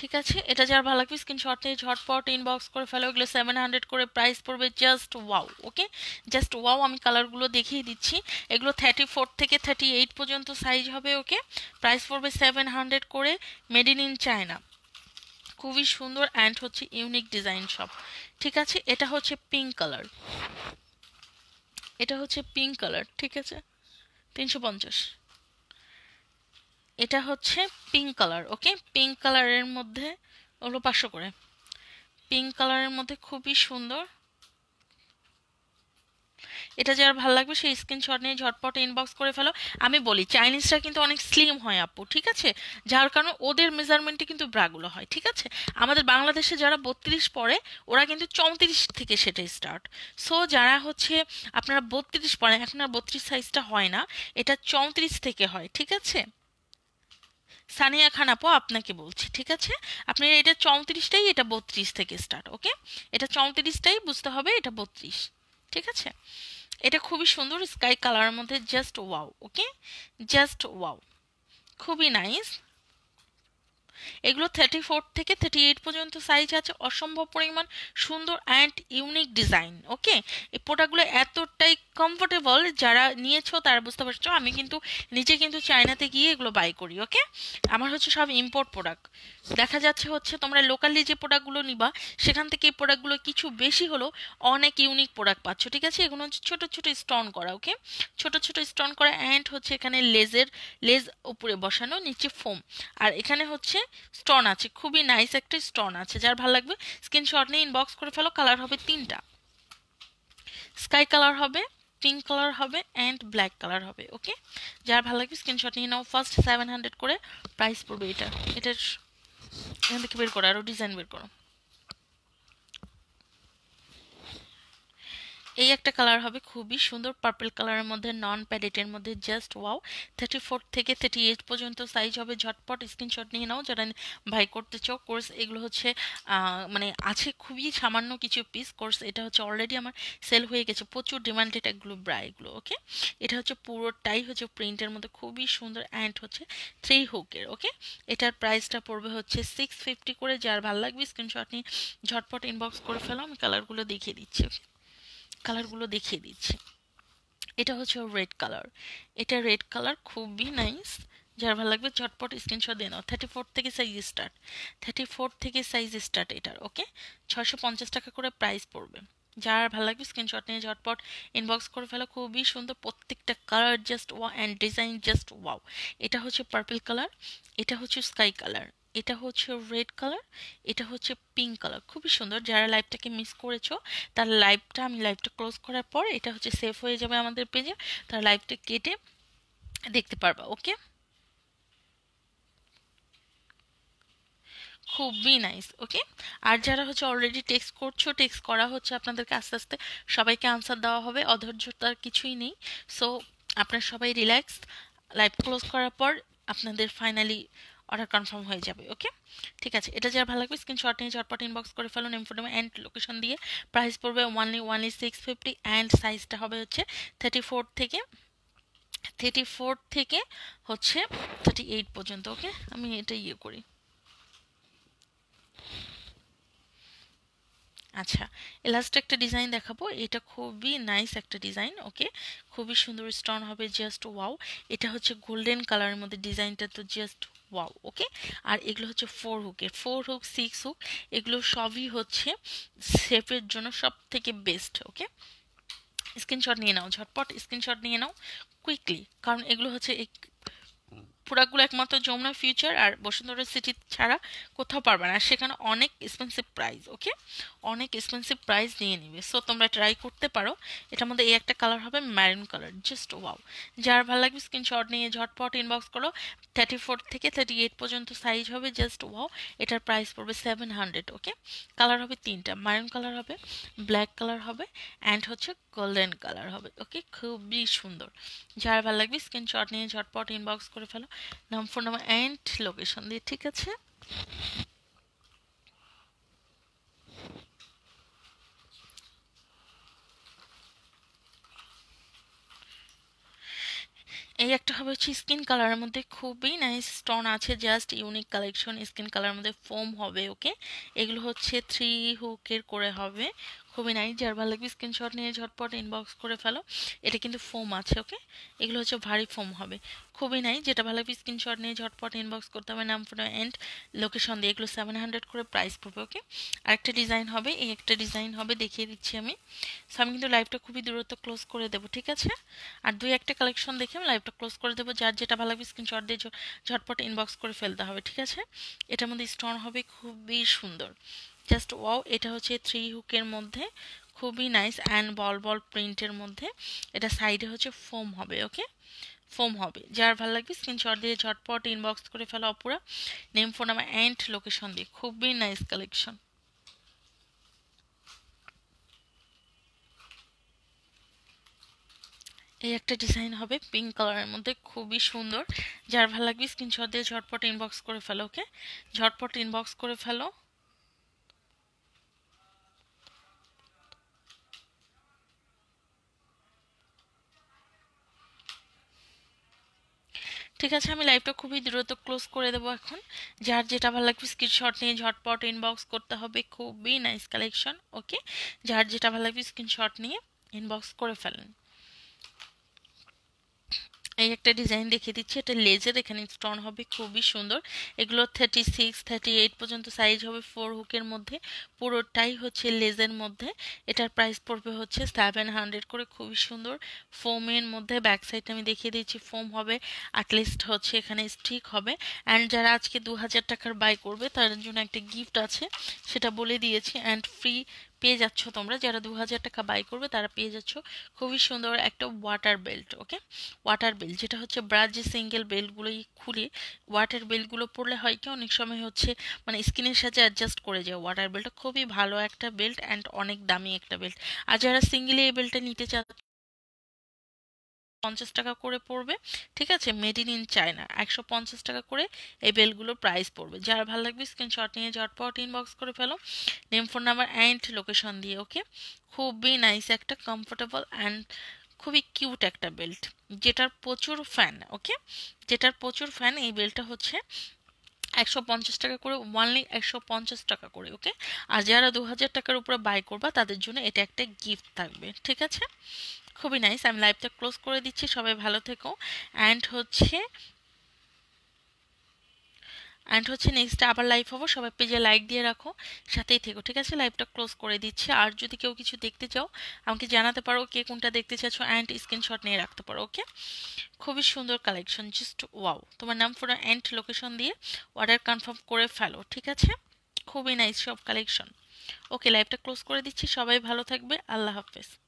ঠিক আছে এটা যার ভালো লাগবে স্ক্রিনশট নিয়ে ঝটপট ইনবক্স করে ফেলো এগুলো সেভেন হান্ড্রেড করে প্রাইস পড়বে just wow okay just wow আমি কালারগুলো দেখিয়ে দিচ্ছি এগুলো থার্টি ফোর থেকে থার্টি এইট পর্যন্ত সাইজ হবে ওকে প্রাইস পড়বে সেভেন হান্ড্রেড করে মেড ইন চায়না খুবই সুন্দর অ্যান্ড হচ্ছে ইউনিক ডিজাইন সব ঠিক আছে এটা হচ্ছে পিঙ্ক কালার এটা হচ্ছে পিঙ্ক কালার ঠিক আছে তিনশো পঞ্চাশ এটা হচ্ছে পিঙ্ক কালার ওকে পিঙ্ক কালারের মধ্যে ওগুলো পাঁচশো করে পিঙ্ক কালারের মধ্যে খুবই সুন্দর এটা যার ভালো লাগবে সেই স্ক্রিনশট নিয়ে ঝটপট ইনবক্স করে ফেলো আমি বলি চাইনিজরা কিন্তু অনেক স্লিম হয় আপু ঠিক আছে যার কারণে ওদের মেজারমেন্টে কিন্তু ব্রাগুলো হয় ঠিক আছে আমাদের বাংলাদেশে যারা বত্রিশ পরে ওরা কিন্তু চৌত্রিশ থেকে সেটা স্টার্ট সো যারা হচ্ছে আপনারা বত্রিশ পরে এখন আর বত্রিশ সাইজটা হয় না এটা চৌত্রিশ থেকে হয় ঠিক আছে সানিয়া খান আপু আপনাকে বলছি ঠিক আছে আপনি এটা চৌত্রিশটাই এটা বত্রিশ থেকে স্টার্ট ওকে এটা চৌত্রিশটাই বুঝতে হবে এটা বত্রিশ ঠিক আছে এটা খুবই সুন্দর স্কাই কালারের মধ্যে just wow okay just wow খুবই নাইস এগুলো থার্টি ফোর থেকে থার্টি এইট পর্যন্ত সাইজ আছে অসম্ভব পরিমাণ সুন্দর অ্যান্ড ইউনিক ডিজাইন ওকে এই প্রোডাক্টগুলো এতটাই কমফোর্টেবল যারা নিয়েছো তারা বুঝতে পারছো আমি কিন্তু নিজে কিন্তু চায়নাতে গিয়ে এগুলো বাই করি ওকে আমার হচ্ছে সব ইম্পোর্ট প্রোডাক্ট দেখা যাচ্ছে হচ্ছে তোমরা লোকালি যে প্রোডাক্টগুলো নিবা সেখান থেকে এই প্রোডাক্টগুলো কিছু বেশি হলো অনেক ইউনিক প্রোডাক্ট পাচ্ছ ঠিক আছে এগুলো হচ্ছে ছোটো ছোটো স্টোন করা ওকে ছোট ছোট স্টোন করা অ্যান্ড হচ্ছে এখানে লেজের লেজ উপরে বসানো নিচে ফোম আর এখানে হচ্ছে স্টোন আছে খুবই নাইস একটা স্টোন আছে যার ভালো লাগবে স্ক্রিনশট নিয়ে ইনবক্স করে ফেলো কালার হবে তিনটা স্কাই কালার হবে পিঙ্ক কালার হবে অ্যান্ড ব্ল্যাক কালার হবে ওকে যার ভালো লাগবে স্ক্রিনশট নিয়ে নাও ফার্স্ট সেভেন হান্ড্রেড করে প্রাইস পড়বে এটা এটার এখান থেকে বের করো আরও ডিজাইন বের করো এই একটা কালার হবে খুবই সুন্দর পার্পল কালারের মধ্যে নন প্যাডেটের মধ্যে জাস্ট ওয়াও থার্টি ফোর থেকে থার্টি এইট পর্যন্ত সাইজ হবে ঝটপট স্ক্রিনশট নিয়ে নাও যারা ভাই করতে চাও কোর্স এগুলো হচ্ছে মানে আছে খুবই সামান্য কিছু পিস কোর্স এটা হচ্ছে অলরেডি আমার সেল হয়ে গেছে প্রচুর ডিমান্ডেড একগুলো ব্রা এগুলো ওকে এটা হচ্ছে পুরোটাই হচ্ছে প্রিন্টের মধ্যে খুবই সুন্দর অ্যান্ড হচ্ছে থ্রি হুকের ওকে এটার প্রাইসটা পড়বে হচ্ছে সিক্স ফিফটি করে যার ভালো লাগবে স্ক্রিনশট নিয়ে ঝটপট ইনবক্স করে ফেলো আমি কালারগুলো দেখিয়ে দিচ্ছি কালারগুলো দেখিয়ে দিচ্ছি এটা হচ্ছে রেড কালার এটা রেড কালার খুবই নাইস যার ভালো লাগবে ঝটপট স্ক্রিনশট দিয়ে নাও থার্টি ফোর থেকে সাইজ স্টার্ট থার্টি ফোর থেকে সাইজ স্টার্ট এটার ওকে ছশো পঞ্চাশ টাকা করে প্রাইস পড়বে যার ভালো লাগবে স্ক্রিনশট নিয়ে ঝটপট ইনবক্স করে ফেলো খুবই সুন্দর প্রত্যেকটা colour just wow and design just wow এটা হচ্ছে পার্পল কালার এটা হচ্ছে স্কাই কালার এটা হচ্ছে রেড কালার এটা হচ্ছে পিঙ্ক কালার খুবই সুন্দর যারা লাইভটাকে মিস করেছো তার লাইভটা আমি লাইভটা ক্লোজ করার পর এটা হচ্ছে সেভ হয়ে যাবে আমাদের পেজে তার লাইভটা কেটে দেখতে পারবা ওকে খুবই নাইস ওকে আর যারা হচ্ছে অলরেডি টেক্সট করছো টেক্সট করা হচ্ছে আপনাদেরকে আস্তে আস্তে সবাইকে আনসার দেওয়া হবে অধৈর্যতার কিছুই নেই সো আপনারা সবাই রিল্যাক্স লাইভ ক্লোজ করার পর আপনাদের ফাইনালি অর্ডার কনফার্ম হয়ে যাবে ওকে ঠিক আছে এটা যার ভালো লাগবে স্ক্রিনশট নিয়ে ঝটপট ইনবক্স করে ফেলুন ইনফোডেমে অ্যান্ড লোকেশন দিয়ে প্রাইস পড়বে only only six fifty and সাইজটা হবে হচ্ছে থার্টি ফোর থেকে থার্টি ফোর থেকে হচ্ছে থার্টি এইট পর্যন্ত ওকে আমি এটা ইয়ে করি আচ্ছা লাস্ট একটা ডিজাইন দেখাবো এটা খুবই নাইস একটা ডিজাইন ওকে খুবই সুন্দর স্টোন হবে জাস্ট ওয়াও এটা হচ্ছে গোল্ডেন কালারের মধ্যে ডিজাইনটা তো জাস্ট ওয়াও ওকে আর এগুলো হচ্ছে ফোর হুকের ফোর হুক সিক্স হুক এগুলো সবই হচ্ছে শেফের জন্য সব থেকে বেস্ট ওকে স্ক্রিনশট নিয়ে নাও ঝটপট স্ক্রিনশট নিয়ে নাও কুইকলি কারণ এগুলো হচ্ছে প্রোডাক্টগুলো একমাত্র যমুনা ফিউচার আর বসুন্ধরা সিটি ছাড়া কোথাও পারবে না আর সেখানে অনেক এক্সপেন্সিভ প্রাইস ওকে অনেক এক্সপেন্সিভ প্রাইস নিয়ে নিবে সো তোমরা ট্রাই করতে পারো এটার মধ্যে এই একটা কালার হবে ম্যারিন কালার জাস্ট ওয়াও যার ভালো লাগবে স্ক্রিনশট নিয়ে ঝটপট ইনবক্স করো থার্টি ফোর থেকে থার্টি এইট পর্যন্ত সাইজ হবে জাস্ট ওয়াও এটার প্রাইস পড়বে সেভেন হান্ড্রেড ওকে কালার হবে তিনটা ম্যারিন কালার হবে ব্ল্যাক কালার হবে অ্যান্ড হচ্ছে গোল্ডেন কালার হবে ওকে খুবই সুন্দর যার ভালো লাগবে স্ক্রিনশট নিয়ে ঝটপট ইনবক্স করে ফেলো নাম ফোন নাম্বার অ্যান্ড লোকেশন দিয়ে ঠিক আছে এই একটা হবে হচ্ছে স্কিন কালারের মধ্যে খুবই নাইস স্টোন আছে জাস্ট ইউনিক কালেকশন স্কিন কালারের মধ্যে ফোম হবে ওকে এগুলো হচ্ছে থ্রি হুকের করে হবে খুবই নাই যার ভালো লাগবে স্ক্রিনশট নিয়ে ঝটপট ইনবক্স করে ফেলো এটা কিন্তু ফোম আছে ওকে এগুলো হচ্ছে ভারী ফোম হবে খুবই নাই যেটা ভালো লাগবে স্ক্রিনশট নিয়ে ঝটপট ইনবক্স করতে হবে নাম ফোটো অ্যান্ড লোকেশন দিয়ে এগুলো সেভেন হান্ড্রেড করে প্রাইস পড়বে ওকে আরেকটা ডিজাইন হবে এই একটা ডিজাইন হবে দেখিয়ে দিচ্ছি আমি সো আমি কিন্তু লাইভটা খুবই দূরত্ব ক্লোজ করে দেবো ঠিক আছে আর দুই একটা কালেকশন দেখে আমি লাইভটা ক্লোজ করে দেবো যার যেটা ভালো লাগবে স্ক্রিনশট দিয়ে ঝটপট ইনবক্স করে ফেলতে হবে ঠিক আছে এটার মধ্যে স্টোন হবে খুবই সুন্দর জাস্ট ওয়াও এটা হচ্ছে থ্রি হুকের মধ্যে খুবই নাইস অ্যান্ড বল বল প্রিন্টের মধ্যে এটা সাইডে হচ্ছে ফোম হবে ওকে ফোম হবে যার ভালো লাগবে স্ক্রিনশট দিয়ে ঝটপট ইনবক্স করে ফেলা অপুরা name phone number and location দিয়ে খুবই নাইস কালেকশন এই একটা ডিজাইন হবে পিঙ্ক কালারের মধ্যে খুবই সুন্দর যার ভালো লাগবে স্ক্রিনশট দিয়ে ঝটপট ইনবক্স করে ফেলো ওকে ঝটপট ইনবক্স করে ফেলো ঠিক আছে আমি লাইভটা খুবই দ্রুত ক্লোজ করে দেবো এখন যার যেটা ভালো লাগবে স্ক্রিনশট নিয়ে ঝটপট ইনবক্স করতে হবে খুবই নাইস কালেকশন ওকে যার যেটা ভালো লাগবে স্ক্রিনশট নিয়ে ইনবক্স করে ফেলেন এই একটা ডিজাইন দেখিয়ে দিচ্ছি এটা লেজের এখানে স্টোন হবে খুবই সুন্দর এগুলো থার্টি সিক্স থার্টি এইট পর্যন্ত সাইজ হবে ফোর হুকের মধ্যে পুরোটাই হচ্ছে লেজের মধ্যে এটার প্রাইস পড়বে হচ্ছে সেভেন হান্ড্রেড করে খুবই সুন্দর ফোমের মধ্যে ব্যাক সাইড আমি দেখিয়ে দিয়েছি ফোম হবে অ্যাটলিস্ট হচ্ছে এখানে স্টিক হবে অ্যান্ড যারা আজকে দু হাজার টাকার বাই করবে তার জন্য একটা গিফট আছে সেটা বলে দিয়েছি অ্যান্ড ফ্রি পেয়ে যাচ্ছ তোমরা যারা দু হাজার টাকা বাই করবে তারা পেয়ে যাচ্ছ খুবই সুন্দর একটা water belt okay water belt যেটা হচ্ছে ব্রাশ সিঙ্গেল বেল্টগুলোই খুলে ওয়াটার বেল্টগুলো পরলে হয় কি অনেক সময় হচ্ছে মানে স্কিনের সাথে অ্যাডজাস্ট করে যায় ওয়াটার বেল্টটা খুবই ভালো একটা বেল্ট অ্যান্ড অনেক দামি একটা বেল্ট আর যারা সিঙ্গেলে এই বেল্টটা নিতে চাচ্ছ পঞ্চাশ টাকা করে পড়বে ঠিক আছে মেড ইন ইন চায়না একশো পঞ্চাশ টাকা করে এই বেলগুলোর প্রাইস পড়বে যার ভালো লাগবে স্ক্রিনশট নিয়ে ঝটপট ইনবক্স করে ফেলো name phone number and location দিয়ে ওকে খুবই নাইস একটা কমফোর্টেবল অ্যান্ড খুবই কিউট একটা বেল্ট যেটার প্রচুর ফ্যান ওকে যেটার প্রচুর ফ্যান এই বেল্টটা হচ্ছে একশো পঞ্চাশ টাকা করে ওয়ানলি একশো পঞ্চাশ টাকা করে ওকে আর যারা দু হাজার টাকার উপরে বাই করবা তাদের জন্য এটা একটা গিফট থাকবে ঠিক আছে খুবই নাইস আমি লাইভটা ক্লোজ করে দিচ্ছি সবাই ভালো থেকো অ্যান্ড হচ্ছে অ্যান্ড হচ্ছে নেক্সট আবার লাইভ হবো সবাই পেজে লাইক দিয়ে রাখো সাথেই থেকো ঠিক আছে লাইভটা ক্লোজ করে দিচ্ছি আর যদি কেউ কিছু দেখতে চাও আমাকে জানাতে পারো কে কোনটা দেখতে চাচ্ছ অ্যান্ড স্ক্রিনশট নিয়ে রাখতে পারো ওকে খুবই সুন্দর কালেকশন জাস্ট ওয়াও তোমার নাম পুরো অ্যান্ড লোকেশন দিয়ে অর্ডার কনফার্ম করে ফেলো ঠিক আছে খুবই নাইস সব কালেকশন ওকে লাইভটা ক্লোজ করে দিচ্ছি সবাই ভালো থাকবে আল্লাহ হাফেজ